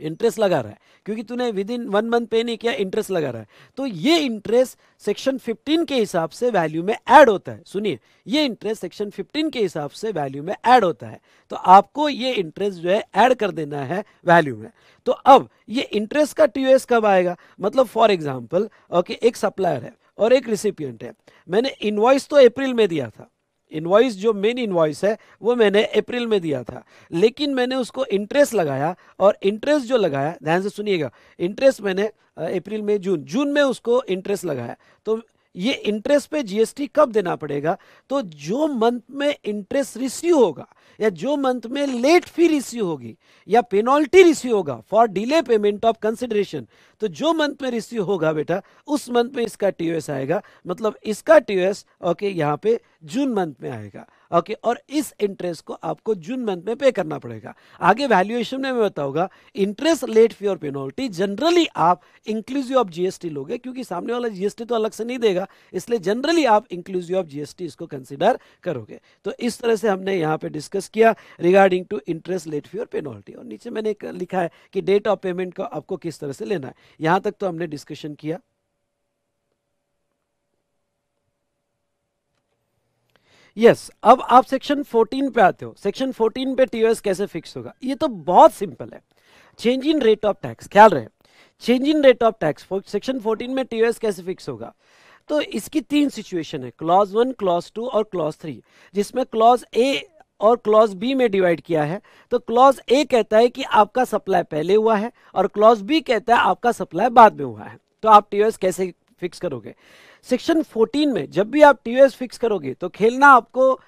इंटरेस्ट लगा रहा है क्योंकि तूने विद इन वन मंथ पे नहीं किया इंटरेस्ट लगा रहा है तो ये इंटरेस्ट सेक्शन 15 के हिसाब से वैल्यू में ऐड होता है सुनिए ये इंटरेस्ट सेक्शन 15 के हिसाब से वैल्यू में ऐड होता है तो आपको ये इंटरेस्ट जो है ऐड कर देना है वैल्यू में तो अब ये इंटरेस्ट का टी कब आएगा मतलब फॉर एग्जाम्पल ओके एक सप्लायर है और एक रिसिपियंट है मैंने इन्वॉइस तो अप्रैल में दिया था इन्वाइस जो मेन इन्वाइस है वो मैंने अप्रैल में दिया था लेकिन मैंने उसको इंटरेस्ट लगाया और इंटरेस्ट जो लगाया ध्यान से सुनिएगा इंटरेस्ट मैंने अप्रैल में जून जून में उसको इंटरेस्ट लगाया तो ये इंटरेस्ट पे जीएसटी कब देना पड़ेगा तो जो मंथ में इंटरेस्ट रिसीव होगा या जो मंथ में लेट फी रिसीव होगी या पेनल्टी रिसीव होगा for delay payment of consideration तो जो मंथ में रिसीव होगा बेटा उस मंथ में इसका टी आएगा मतलब इसका टी ओके यहाँ पे जून मंथ में आएगा ओके और इस इंटरेस्ट को आपको जून मंथ में पे करना पड़ेगा आगे वैल्यूएशन में मैं बताऊंगा इंटरेस्ट लेट फी और पेनल्टी जनरली आप इंक्लूसिव ऑफ जीएसटी लोगे क्योंकि सामने वाला जीएसटी तो अलग से नहीं देगा इसलिए जनरली आप इंक्लूसिव ऑफ जीएसटी इसको कंसिडर करोगे तो इस तरह से हमने यहाँ पे डिस्कस किया regarding to interest late fee और पेनल्टी और नीचे मैंने लिखा है कि डेट ऑफ पेमेंट को आपको किस तरह से लेना है यहां तक तो हमने डिस्कशन किया यस yes, अब आप सेक्शन 14 पे आते हो सेक्शन 14 पे टीओएस कैसे फिक्स होगा ये तो बहुत सिंपल है change in rate of tax ख्याल रहे change in rate of tax section 14 में टीओएस कैसे फिक्स होगा तो इसकी तीन सिचुएशन है क्लॉज वन क्लॉज टू और क्लॉज थ्री जिसमें क्लॉज ए और क्लॉज बी में डिवाइड किया है तो क्लॉज ए कहता है कि आपका सप्लाई पहले हुआ है और क्लॉज बी कहता है आपका सप्लाई बाद में हुआ है तो आप टीओएस कैसे फिक्स करोगे सेक्शन 14 में जब भी आप टीओएस फिक्स करोगे तो खेलना आपको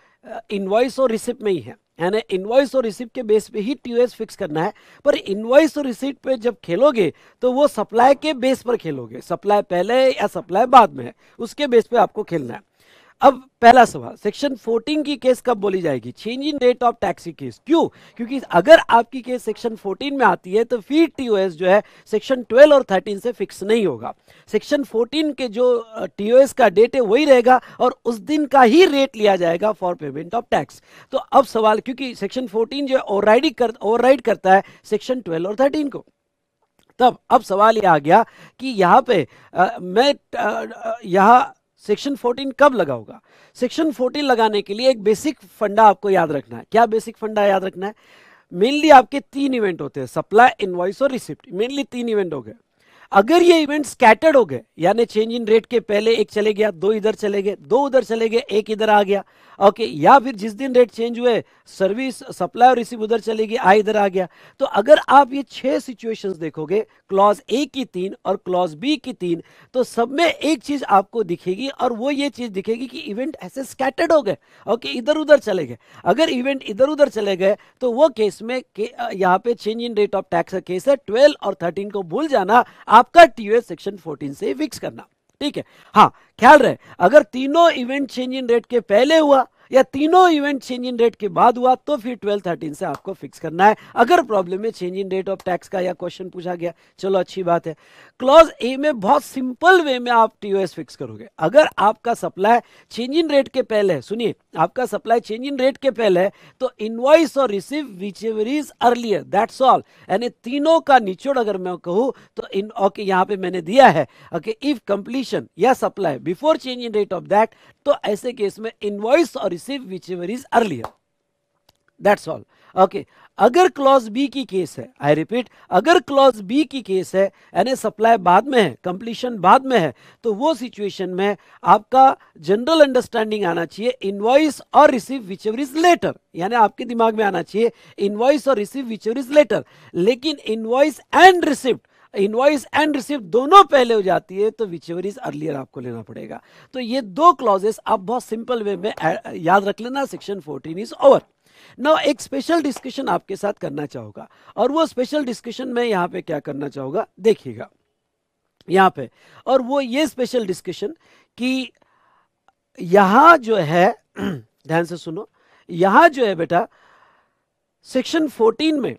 इनवाइस और रिसिप्ट में ही है यानी इन्वॉइस और रिसिप्ट के बेस पे ही टीओएस फिक्स करना है पर इन्वॉइस और रिसिप्ट पे जब खेलोगे तो वो सप्लाई के बेस पर खेलोगे सप्लाई पहले या सप्लाई बाद में है उसके बेस पे आपको खेलना है अब पहला सवाल सेक्शन 14 की केस कब बोली जाएगी change in date of tax case क्यों क्योंकि अगर आपकी केस सेक्शन 14 में आती है तो फिर टीओएस जो है सेक्शन 12 और 13 से फिक्स नहीं होगा सेक्शन 14 के जो टीओएस का डेट है वही रहेगा और उस दिन का ही रेट लिया जाएगा फॉर पेमेंट ऑफ टैक्स तो अब सवाल क्योंकि सेक्शन फोर्टीन जो है ओवर कर करता है सेक्शन ट्वेल्व और थर्टीन को तब अब सवाल ये आ गया कि यहाँ पे आ, मैं यहाँ सेक्शन 14 कब लगा होगा सेक्शन 14 लगाने के लिए एक बेसिक फंडा आपको याद रखना है क्या बेसिक फंडा याद रखना है मेनली आपके तीन इवेंट होते हैं सप्लाई इनवाइस और रिसिप्ट मेनली तीन इवेंट हो गए अगर ये इवेंट स्कैटर्ड हो गए यानी चेंज इन रेट के पहले एक चले गया दो इधर चले गए दो उधर चले गए एक इधर आ गया ओके या फिर जिस दिन रेट चेंज हुए सर्विस सप्लाई और रिसीव उधर चलेगी आ इधर आ गया तो अगर आप ये छह सिचुएशंस देखोगे क्लॉज ए की तीन और क्लॉज बी की तीन तो सब में एक चीज आपको दिखेगी और वो ये चीज दिखेगी कि इवेंट ऐसे स्कैटर्ड हो गए ओके इधर उधर चले गए अगर इवेंट इधर उधर चले गए तो वो केस में के, यहाँ पे change in rate of tax का केस है ट्वेल्व और थर्टीन को भूल जाना आपका टीवे सेक्शन फोर्टीन से फिक्स करना ठीक है हाँ ख्याल रहे अगर तीनों इवेंट चेंज इन रेट के पहले हुआ या तीनों इवेंट चेंज इन रेट के बाद हुआ तो फिर ट्वेल्व थर्टीन से आपको फिक्स करना है अगर प्रॉब्लम है change in rate of tax का या क्वेश्चन पूछा गया चलो अच्छी बात है क्लॉज ए में बहुत सिंपल वे में आप टीओएस फिक्स करोगे अगर आपका सप्लाई चेंज इन रेट के पहले है सुनिए आपका सप्लाई चेंज इन रेट के पहले है तो इनवाइस और receive whichever is earlier that's all यानी तीनों का निचोड़ अगर मैं कहूँ तो इन ओके यहाँ पे मैंने दिया है ओके इफ कंप्लीशन या supply before change in rate of that तो ऐसे केस में इनवाइस और receive whichever is earlier that's all okay अगर क्लॉज बी की केस है आई रिपीट अगर क्लॉज बी की केस है यानी सप्लाई बाद में है कंप्लीशन बाद में है तो वो सिचुएशन में आपका जनरल अंडरस्टैंडिंग आना चाहिए इनवॉइस और receive whichever is later यानी आपके दिमाग में आना चाहिए इनवॉइस और receive whichever is later लेकिन invoice and receipt invoice and receipt दोनों पहले हो जाती है तो विच एवर इज अर्लियर आपको लेना पड़ेगा तो ये दो क्लॉजेस आप बहुत सिंपल वे में याद रख लेना सेक्शन फोर्टीन इज ओवर ना एक स्पेशल डिस्कशन आपके साथ करना चाहूंगा और वो स्पेशल डिस्कशन में यहां पे क्या करना चाहूंगा देखिएगा यहां पे और वो ये स्पेशल डिस्कशन कि यहां जो है ध्यान से सुनो यहां जो है बेटा सेक्शन 14 में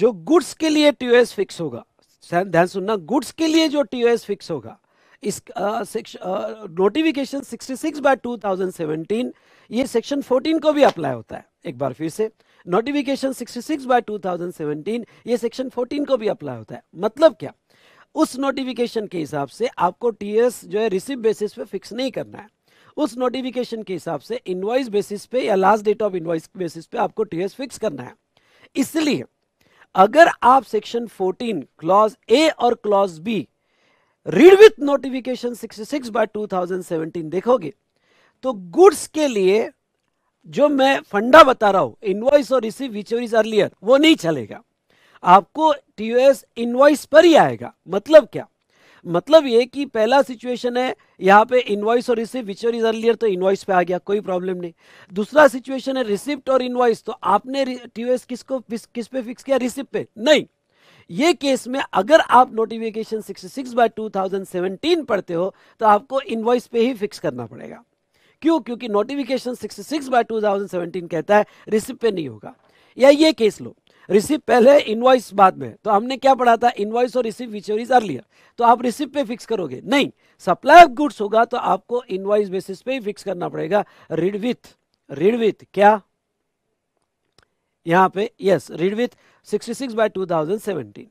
जो गुड्स के लिए टीओएस फिक्स होगा ध्यान सुनना गुड्स के लिए जो टी फिक्स होगा इस notification sixty six by two thousand seventeen ये सेक्शन फोर्टीन को भी अप्लाई होता है एक बार फिर से notification sixty six by two thousand seventeen ये सेक्शन फोर्टीन को भी अप्लाई होता है मतलब क्या उस नोटिफिकेशन के हिसाब से आपको टीएस जो है रिसीव बेसिस पे फिक्स नहीं करना है उस नोटिफिकेशन के हिसाब से इनवॉइस बेसिस पे या last date of invoice basis पे आपको टीएस फिक्स करना है इसलिए अगर आप सेक्शन 14 क्लॉज ए और clause B read with notification 66 by 2017 देखोगे तो गुड्स के लिए जो मैं फंडा बता रहा हूं इनवॉइस और रिसीव विच इज अर्लियर वो नहीं चलेगा आपको टीओएस इनवॉइस पर ही आएगा मतलब क्या मतलब ये कि पहला सिचुएशन है यहाँ पे इनवाइस और रिसिप्ट विचर इज अर्लियर तो इनवाइस पे आ गया कोई प्रॉब्लम नहीं दूसरा सिचुएशन है रिसिप्ट और इनवाइस तो आपने टीवीएस किसको किस पे फिक्स किया रिसिप्ट पे नहीं ये केस में अगर आप नोटिफिकेशन 66 बाय 2017 पढ़ते हो तो आपको इनवाइस पे ही फिक्स करना पड़ेगा क्यों क्योंकि नोटिफिकेशन 66 बाय टू कहता है रिसिप्ट पे नहीं होगा या ये केस लो रिसिप्ट पहले इनवाइस बाद में तो हमने क्या पढ़ा था इनवाइस और रिसिप्ट विच इज अर्लियर तो आप रिसिप्ट पे फिक्स करोगे नहीं सप्लाई ऑफ गुड्स होगा तो आपको इनवाइस बेसिस पे ही फिक्स करना पड़ेगा रीड विथ रीड विथ क्या यहां पे yes read with 66 by 2017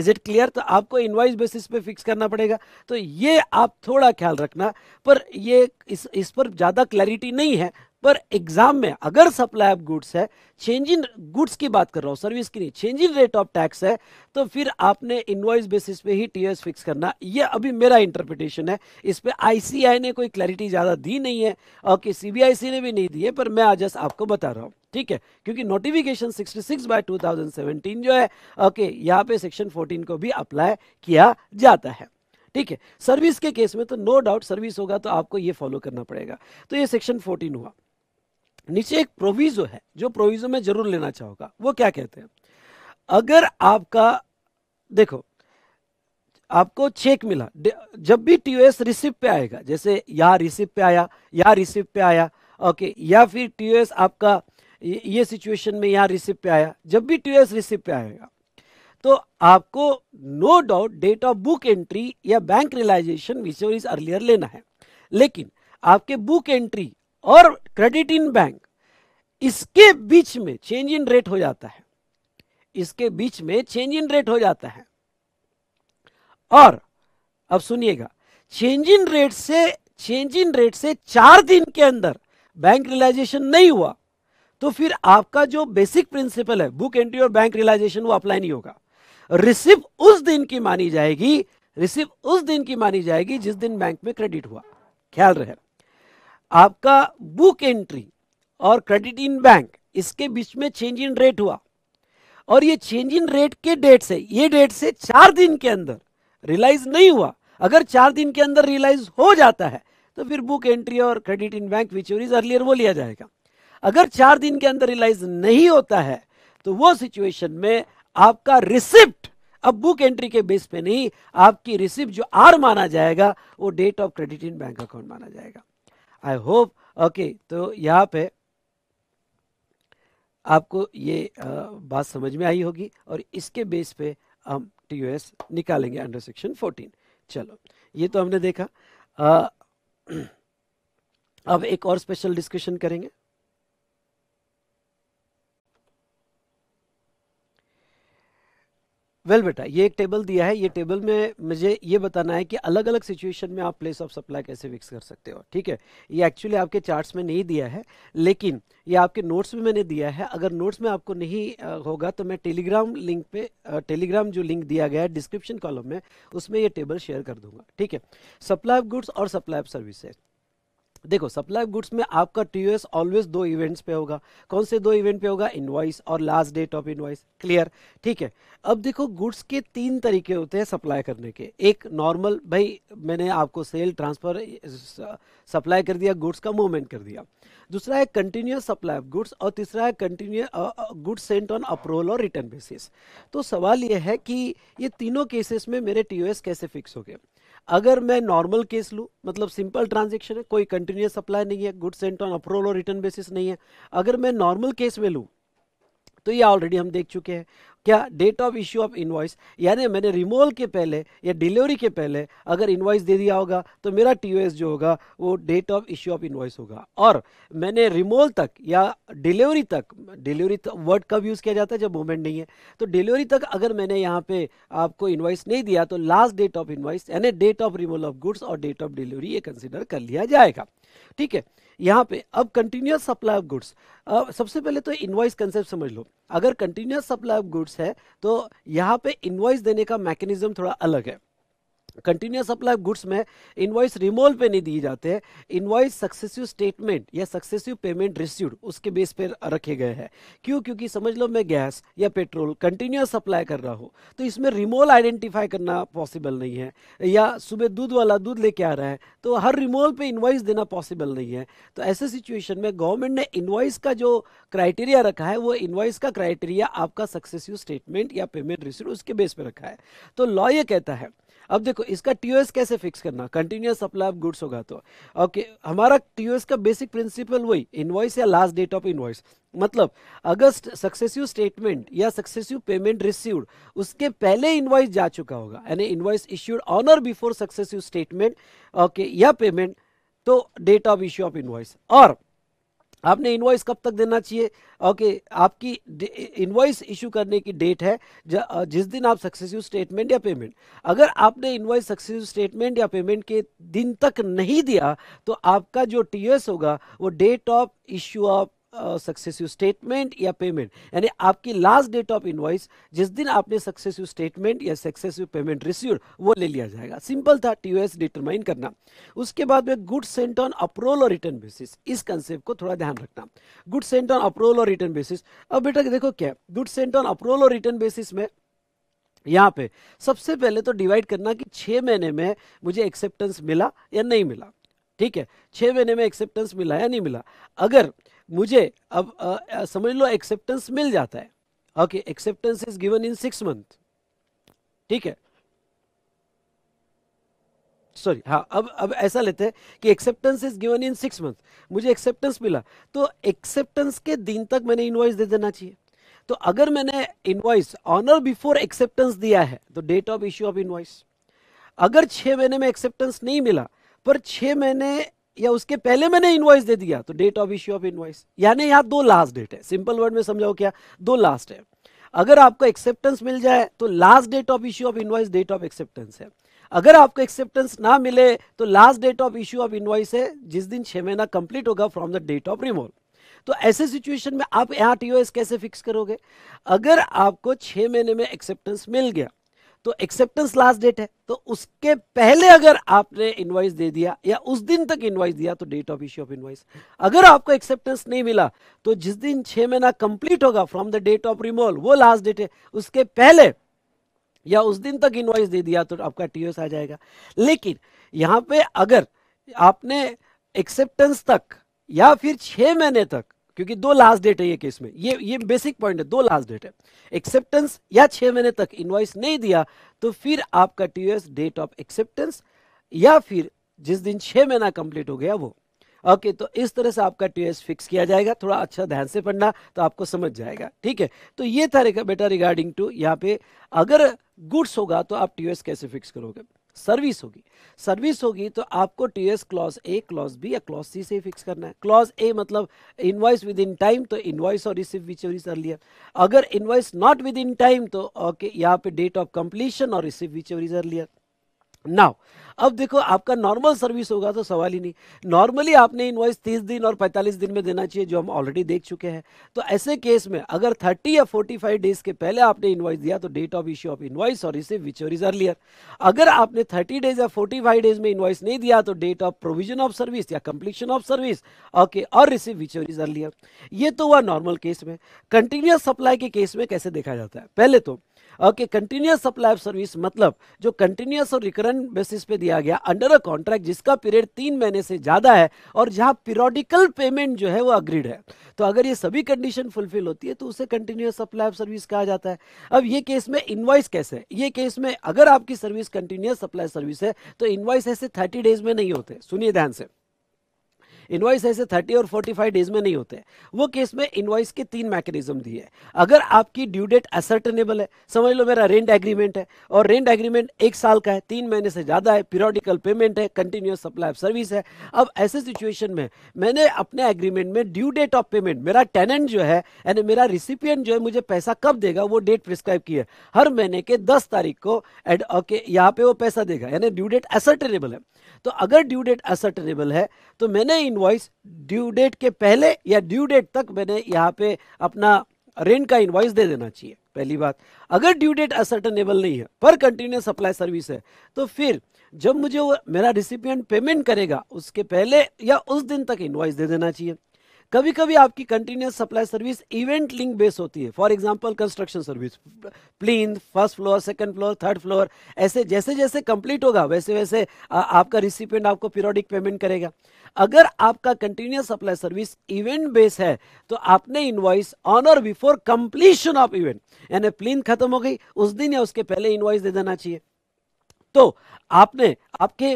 is it clear तो आपको इनवाइस बेसिस पे फिक्स करना पड़ेगा तो ये आप थोड़ा ख्याल रखना पर ये इस इस पर ज़्यादा क्लैरिटी नहीं है पर एग्जाम में अगर सप्लाई ऑफ गुड्स है चेंज इन गुड्स की बात कर रहा हूं सर्विस की नहीं change in rate of tax है तो फिर आपने इनवाइस बेसिस पे ही टीएस फिक्स करना ये अभी मेरा इंटरप्रिटेशन है इस पर आईसीआई ने कोई क्लैरिटी ज़्यादा दी नहीं है और कि सीबीआईसी ने भी नहीं दी है पर मैं आज आपको बता रहा हूँ ठीक है क्योंकि नोटिफिकेशन 66 बाय 2017 जो है ओके यहाँ पे सेक्शन 14 को भी अप्लाई किया जाता है ठीक है सर्विस के केस में तो नो डाउट सर्विस होगा तो आपको ये फॉलो करना पड़ेगा तो ये सेक्शन 14 हुआ नीचे एक प्रोविजो है जो प्रोविजो में जरूर लेना चाहोगा वो क्या कहते हैं अगर आपका देखो आपको चेक मिला जब भी टीओएस एस रिसिप्ट पे आएगा जैसे यहाँ रिसिप्ट पे आया यहाँ रिसिप्ट पे आया ओके या फिर टीओएस एस आपका ये सिचुएशन में यहाँ रिसिप्ट पे आया जब भी टीओएस एस रिसिप्ट पे आएगा तो आपको no doubt date of book entry या bank realisation which is earlier लेना है लेकिन आपके बुक एंट्री और क्रेडिट इन बैंक इसके बीच में चेंज इन रेट हो जाता है इसके बीच में चेंज इन रेट हो जाता है और अब सुनिएगा चेंज इन रेट से चेंज इन रेट से चार दिन के अंदर बैंक रियलाइजेशन नहीं हुआ तो फिर आपका जो बेसिक प्रिंसिपल है बुक एंट्री और बैंक रियलाइजेशन वो अप्लाई नहीं होगा रिसिप्ट उस दिन की मानी जाएगी रिसिप्ट उस दिन की मानी जाएगी जिस दिन बैंक में क्रेडिट हुआ ख्याल रहे आपका बुक एंट्री और क्रेडिट इन बैंक इसके बीच में चेंज इन रेट हुआ और ये चेंज इन रेट के डेट से ये डेट से चार दिन के अंदर रियलाइज नहीं हुआ अगर चार दिन के अंदर रियलाइज हो जाता है तो फिर बुक एंट्री और credit in bank which is earlier वो लिया जाएगा अगर चार दिन के अंदर रियलाइज नहीं होता है तो वो सिचुएशन में आपका रिसिप्ट अब बुक एंट्री के बेस पे नहीं आपकी रिसिप्ट जो आर माना जाएगा वो date of credit in bank account माना जाएगा आई होप ओके तो यहाँ पे आपको ये आ, बात समझ में आई होगी और इसके बेस पे हम टी एस निकालेंगे अंडर सेक्शन फोर्टीन चलो ये तो हमने देखा आ, अब एक और स्पेशल डिस्कशन करेंगे वेल well, बेटा ये एक टेबल दिया है ये टेबल में मुझे ये बताना है कि अलग अलग सिचुएशन में आप प्लेस ऑफ सप्लाई कैसे फिक्स कर सकते हो ठीक है ये एक्चुअली आपके चार्ट्स में नहीं दिया है लेकिन ये आपके नोट्स में मैंने दिया है अगर नोट्स में आपको नहीं होगा तो मैं टेलीग्राम लिंक पे टेलीग्राम जो लिंक दिया गया है डिस्क्रिप्शन कॉलम में उसमें ये टेबल शेयर कर दूंगा ठीक है सप्लाई ऑफ गुड्स और सप्लाई ऑफ सर्विसेज देखो सप्लाई ऑफ गुड्स में आपका टी ऑलवेज दो इवेंट्स पे होगा कौन से दो इवेंट पे होगा इनवाइस और last date of invoice clear ठीक है अब देखो गुड्स के तीन तरीके होते हैं सप्लाई करने के एक नॉर्मल भाई मैंने आपको सेल ट्रांसफर सप्लाई कर दिया गुड्स का मूवमेंट कर दिया दूसरा है कंटिन्यूस सप्लाई ऑफ गुड्स और तीसरा है continue goods sent on approval और रिटर्न बेसिस तो सवाल यह है कि ये तीनों केसेस में मेरे टी कैसे फिक्स हो गए अगर मैं नॉर्मल केस लूँ मतलब सिंपल ट्रांजेक्शन है कोई कंटिन्यूस सप्लाई नहीं है गुड सेंट ऑन अप्रोल और रिटर्न बेसिस नहीं है अगर मैं नॉर्मल केस में लूँ तो ये ऑलरेडी हम देख चुके हैं क्या date of issue of invoice यानी मैंने रिमोल के पहले या डिलीवरी के पहले अगर इन्वाइस दे दिया होगा तो मेरा टी जो होगा वो date of issue of invoice होगा और मैंने रिमोल तक या डिलीवरी तक डिलीवरी वर्ड कब यूज़ किया जाता है जब मोमेंट नहीं है तो डिलीवरी तक अगर मैंने यहाँ पे आपको इन्वाइस नहीं दिया तो लास्ट डेट ऑफ इन्वाइस यानी date of removal of goods और डेट ऑफ डिलीवरी ये कंसिडर कर लिया जाएगा ठीक है यहाँ पे अब कंटिन्यूस सप्लाई ऑफ गुड्स सबसे पहले तो इन्वाइस कंसेप्ट समझ लो अगर कंटिन्यूस सप्लाई ऑफ गुड्स है तो यहाँ पे इन्वाइस देने का मैकेनिज्म थोड़ा अलग है कंटिन्यूस सप्लाई ऑफ गुड्स में इन्वाइस रिमोल पे नहीं दिए जाते हैं सक्सेसिव स्टेटमेंट या सक्सेसिव पेमेंट रिसीव्ड उसके बेस पर रखे गए हैं क्यों क्योंकि समझ लो मैं गैस या पेट्रोल कंटिन्यूस सप्लाई कर रहा हूँ तो इसमें रिमोल आइडेंटिफाई करना पॉसिबल नहीं है या सुबह दूध वाला दूध लेके आ रहा है तो हर रिमोल पर इन्वाइस देना पॉसिबल नहीं है तो ऐसे सिचुएशन में गवर्नमेंट ने इन्वाइस का जो क्राइटेरिया रखा है वो इन्वाइस का क्राइटेरिया आपका सक्सेसिव स्टेटमेंट या पेमेंट रिसीव उसके बेस पर रखा है तो लॉ ये कहता है अब देखो इसका टीओएस कैसे फिक्स करना कंटिन्यूस सप्लाई ऑफ गुड्स होगा तो ओके हमारा टीओएस का बेसिक प्रिंसिपल वही इनवॉइस या लास्ट डेट ऑफ इनवॉइस मतलब अगस्त सक्सेसिव स्टेटमेंट या सक्सेसिव पेमेंट रिसीव्ड उसके पहले इनवॉइस जा चुका होगा यानी इनवॉइस इश्यूड ऑन और बिफोर सक्सेसिव स्टेटमेंट ओके या पेमेंट तो date of issue of invoice और आपने इन्वाइस कब तक देना चाहिए ओके okay, आपकी इन्वाइस इशू करने की डेट है जिस दिन आप सक्सेसिव स्टेटमेंट या पेमेंट अगर आपने इन्वाइस सक्सेसिव स्टेटमेंट या पेमेंट के दिन तक नहीं दिया तो आपका जो टीएस होगा वो date of issue of successive statement या पेमेंट यानी आपकी लास्ट डेट ऑफ इनवॉइस जिस दिन आपने सक्सेसिव स्टेटमेंट या सक्सेसिव पेमेंट रिसीव वो ले लिया जाएगा सिंपल था टी डिटरमाइन करना उसके बाद में गुड सेंट ऑन अप्रोल और रिटर्न बेसिस इस कंसेप्ट को थोड़ा ध्यान रखना गुड सेंट ऑन अप्रोल और रिटर्न बेसिस अब बेटा देखो क्या गुड सेंट ऑन अप्रोल और रिटर्न बेसिस में यहाँ पे सबसे पहले तो डिवाइड करना कि छः महीने में मुझे एक्सेप्टेंस मिला या नहीं मिला ठीक है छः महीने में एक्सेप्टेंस मिला या नहीं मिला अगर मुझे अब आ, आ, समझ लो एक्सेप्टेंस मिल जाता है okay acceptance is given in six month ठीक है सॉरी हाँ अब अब ऐसा लेते हैं कि acceptance is given in six month मुझे एक्सेप्टेंस मिला तो एक्सेप्टेंस के दिन तक मैंने इन्वाइस दे देना चाहिए तो अगर मैंने इन्वाइस ऑनर बिफोर एक्सेप्टेंस दिया है तो date of issue of invoice अगर छह महीने में एक्सेप्टेंस नहीं मिला पर छह महीने या उसके पहले मैंने इनवॉइस दे दिया तो date of issue of invoice यानी यहाँ दो लास्ट डेट है सिंपल वर्ड में समझाओ क्या दो लास्ट है अगर आपको एक्सेप्टेंस मिल जाए तो last date of issue of invoice date of acceptance है अगर आपको एक्सेप्टेंस ना मिले तो last date of issue of invoice है जिस दिन छह महीना कंप्लीट होगा from the date of removal तो ऐसे सिचुएशन में आप यहाँ टीओएस कैसे फिक्स करोगे अगर आपको छह महीने में एक्सेप्टेंस मिल गया तो एक्सेप्टेंस लास्ट डेट है तो उसके पहले अगर आपने इनवाइस दे दिया या उस दिन तक इनवाइस दिया तो date of issue of invoice अगर आपको एक्सेप्टेंस नहीं मिला तो जिस दिन छह महीना कंप्लीट होगा from the date of removal वो लास्ट डेट है उसके पहले या उस दिन तक इनवाइस दे दिया तो आपका टी आ जाएगा लेकिन यहां पर अगर आपने एक्सेप्टेंस तक या फिर छह महीने तक क्योंकि दो लास्ट डेट है ये केस में ये ये बेसिक पॉइंट है दो लास्ट डेट है एक्सेप्टेंस या छह महीने तक इनवाइस नहीं दिया तो फिर आपका टीएस डेट ऑफ एक्सेप्टेंस या फिर जिस दिन छह महीना कंप्लीट हो गया वो ओके okay, तो इस तरह से आपका टीएस फिक्स किया जाएगा थोड़ा अच्छा ध्यान से पढ़ना तो आपको समझ जाएगा ठीक है तो ये था बेटा रिगार्डिंग टू यहाँ पे अगर गुड्स होगा तो आप टीएस कैसे फिक्स करोगे सर्विस होगी सर्विस होगी तो आपको T S clause A clause B या क्लॉज सी से फिक्स करना है क्लॉज ए मतलब इनवाइस विद इन टाइम तो इनवाइस और रिसीव विच इज अर्लियर अगर invoice not within time तो ओके यहाँ पे डेट ऑफ कंप्लीशन और receive which is earlier now अब देखो आपका नॉर्मल सर्विस होगा तो सवाल ही नहीं नॉर्मली आपने इन्वॉइस 30 दिन और 45 दिन में देना चाहिए जो हम ऑलरेडी देख चुके हैं तो ऐसे केस में अगर 30 या 45 डेज के पहले आपने इन्वॉइस दिया तो date of issue of invoice और इसे विचोर इज अर्लियर अगर आपने 30 डेज या 45 डेज में इन्वाइस नहीं दिया तो date of provision of service या कंप्लीशन ऑफ सर्विस ओके और रिसीव विचोर इज अर्लियर ये तो हुआ नॉर्मल केस में कंटिन्यूस सप्लाई के केस में कैसे देखा जाता है पहले तो okay continuous supply of service मतलब जो कंटिन्यूस और रिकरेंट बेसिस पे दिया गया अंडर अ कॉन्ट्रैक्ट जिसका पीरियड तीन महीने से ज़्यादा है और जहां पीरियोडिकल पेमेंट जो है वो अग्रीड है तो अगर ये सभी कंडीशन फुलफिल होती है तो उसे कंटिन्यूस सप्लाई ऑफ सर्विस कहा जाता है अब ये केस में इन्वाइस कैसे है ये केस में अगर आपकी सर्विस कंटिन्यूस सप्लाई सर्विस है तो इन्वाइस ऐसे थर्टी डेज में नहीं होते सुनिए ध्यान से इन्वाइस ऐसे थर्टी और फोर्टी फाइव डेज में नहीं होते वो केस में इन्वाइस के तीन मैकेनिज्म दिए अगर आपकी ड्यू डेट असर्टनेबल है समझ लो मेरा रेंट एग्रीमेंट है और रेंट एग्रीमेंट एक साल का है तीन महीने से ज़्यादा है पीरियडिकल पेमेंट है कंटिन्यूस सप्लाई ऑफ सर्विस है अब ऐसे सिचुएशन में मैंने अपने एग्रीमेंट में ड्यू डेट ऑफ पेमेंट मेरा टेनेंट जो है यानी मेरा रिसिपियंट जो है मुझे पैसा कब देगा वो डेट प्रिस्क्राइब किया हर महीने के दस तारीख को एड ओके यहाँ पे वो पैसा देगा यानी ड्यू डेट असर्टनेबल है तो अगर ड्यू डेट असर्टनेबल है तो मैंने इन्वॉइस ड्यू डेट के पहले या ड्यू डेट तक मैंने यहाँ पे अपना रेंट का इनवाइस दे देना चाहिए पहली बात अगर ड्यू डेट असर्टनेबल नहीं है पर कंटिन्यूस सप्लाई सर्विस है तो फिर जब मुझे मेरा रिसिपियंट पेमेंट करेगा उसके पहले या उस दिन तक इन्वाइस दे देना चाहिए कभी कभी आपकी continuous supply service event link base होती है for example construction service plinth first floor second floor third floor ऐसे जैसे जैसे कंप्लीट होगा वैसे वैसे आ, आपका रिसिपेंट आपको पीरियोडिक पेमेंट करेगा अगर आपका continuous supply service event base है तो आपने इनवॉइस ऑन और बिफोर कंप्लीशन ऑफ इवेंट यानी प्लीन खत्म हो गई उस दिन या उसके पहले इनवॉइस दे देना चाहिए तो आपने आपके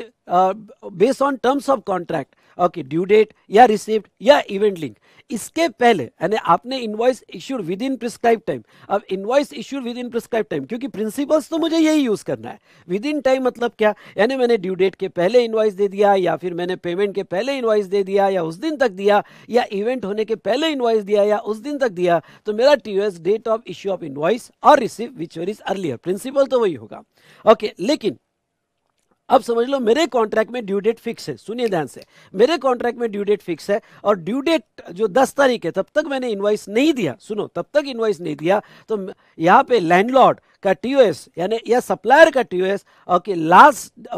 based on terms of contract okay due date या रिसिप्ट या इवेंट लिंक इसके पहले यानी आपने invoice issued within prescribe time अब invoice issued within prescribe time क्योंकि प्रिंसिपल्स तो मुझे यही यूज करना है विद इन टाइम मतलब क्या यानी मैंने ड्यू डेट के पहले इन्वाइस दे दिया या फिर मैंने पेमेंट के पहले इन्वाइस दे दिया या उस दिन तक दिया या इवेंट होने के पहले इन्वाइस दिया या उस दिन तक दिया तो मेरा T date of issue of invoice और receive which is earlier principle तो वही होगा ओके लेकिन अब समझ लो मेरे कॉन्ट्रैक्ट में ड्यू डेट फिक्स है सुनिए ध्यान से मेरे कॉन्ट्रैक्ट में ड्यू डेट फिक्स है और ड्यू डेट जो दस तारीख है तब तक मैंने इनवाइस नहीं दिया सुनो तब तक इनवाइस नहीं दिया तो यहाँ पे लैंडलॉर्ड का टीओएस यानी या सप्लायर का टीओएस कि लास्ट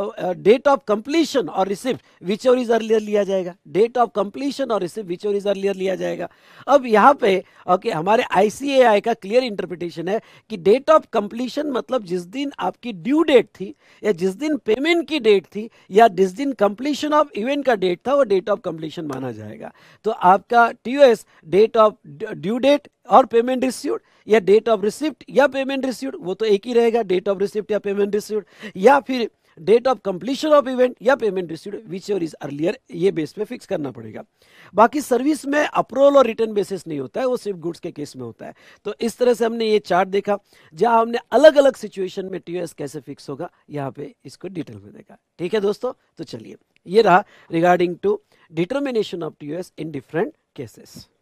डेट ऑफ कंप्लीशन और रिसिप्ट विच और इज अर्लियर लिया जाएगा डेट ऑफ कंप्लीशन और receipt which or is earlier लिया जाएगा अब यहाँ पे ओके हमारे आई का क्लियर इंटरप्रिटेशन है कि डेट ऑफ कंप्लीशन मतलब जिस दिन आपकी ड्यू डेट थी या जिस दिन पेमेंट इवेंट की डेट थी या जिस दिन कंप्लीशन ऑफ इवेंट का डेट था वो डेट ऑफ कंप्लीशन माना जाएगा तो आपका TOS date of due date और पेमेंट रिसीव्ड या डेट ऑफ रिसिप्ट या पेमेंट रिसीव्ड वो तो एक ही रहेगा डेट ऑफ रिसिप्ट या पेमेंट रिसीव्ड या फिर date of completion of event या payment receive whichever is earlier ये बेस पे फिक्स करना पड़ेगा बाकी सर्विस में अप्रूवल और रिटर्न बेसिस नहीं होता है वो सिर्फ गुड्स के केस में होता है तो इस तरह से हमने ये चार्ट देखा जहां हमने अलग अलग सिचुएशन में टी कैसे फिक्स होगा यहाँ पे इसको डिटेल में देखा ठीक है दोस्तों तो चलिए ये रहा regarding to determination of T in different cases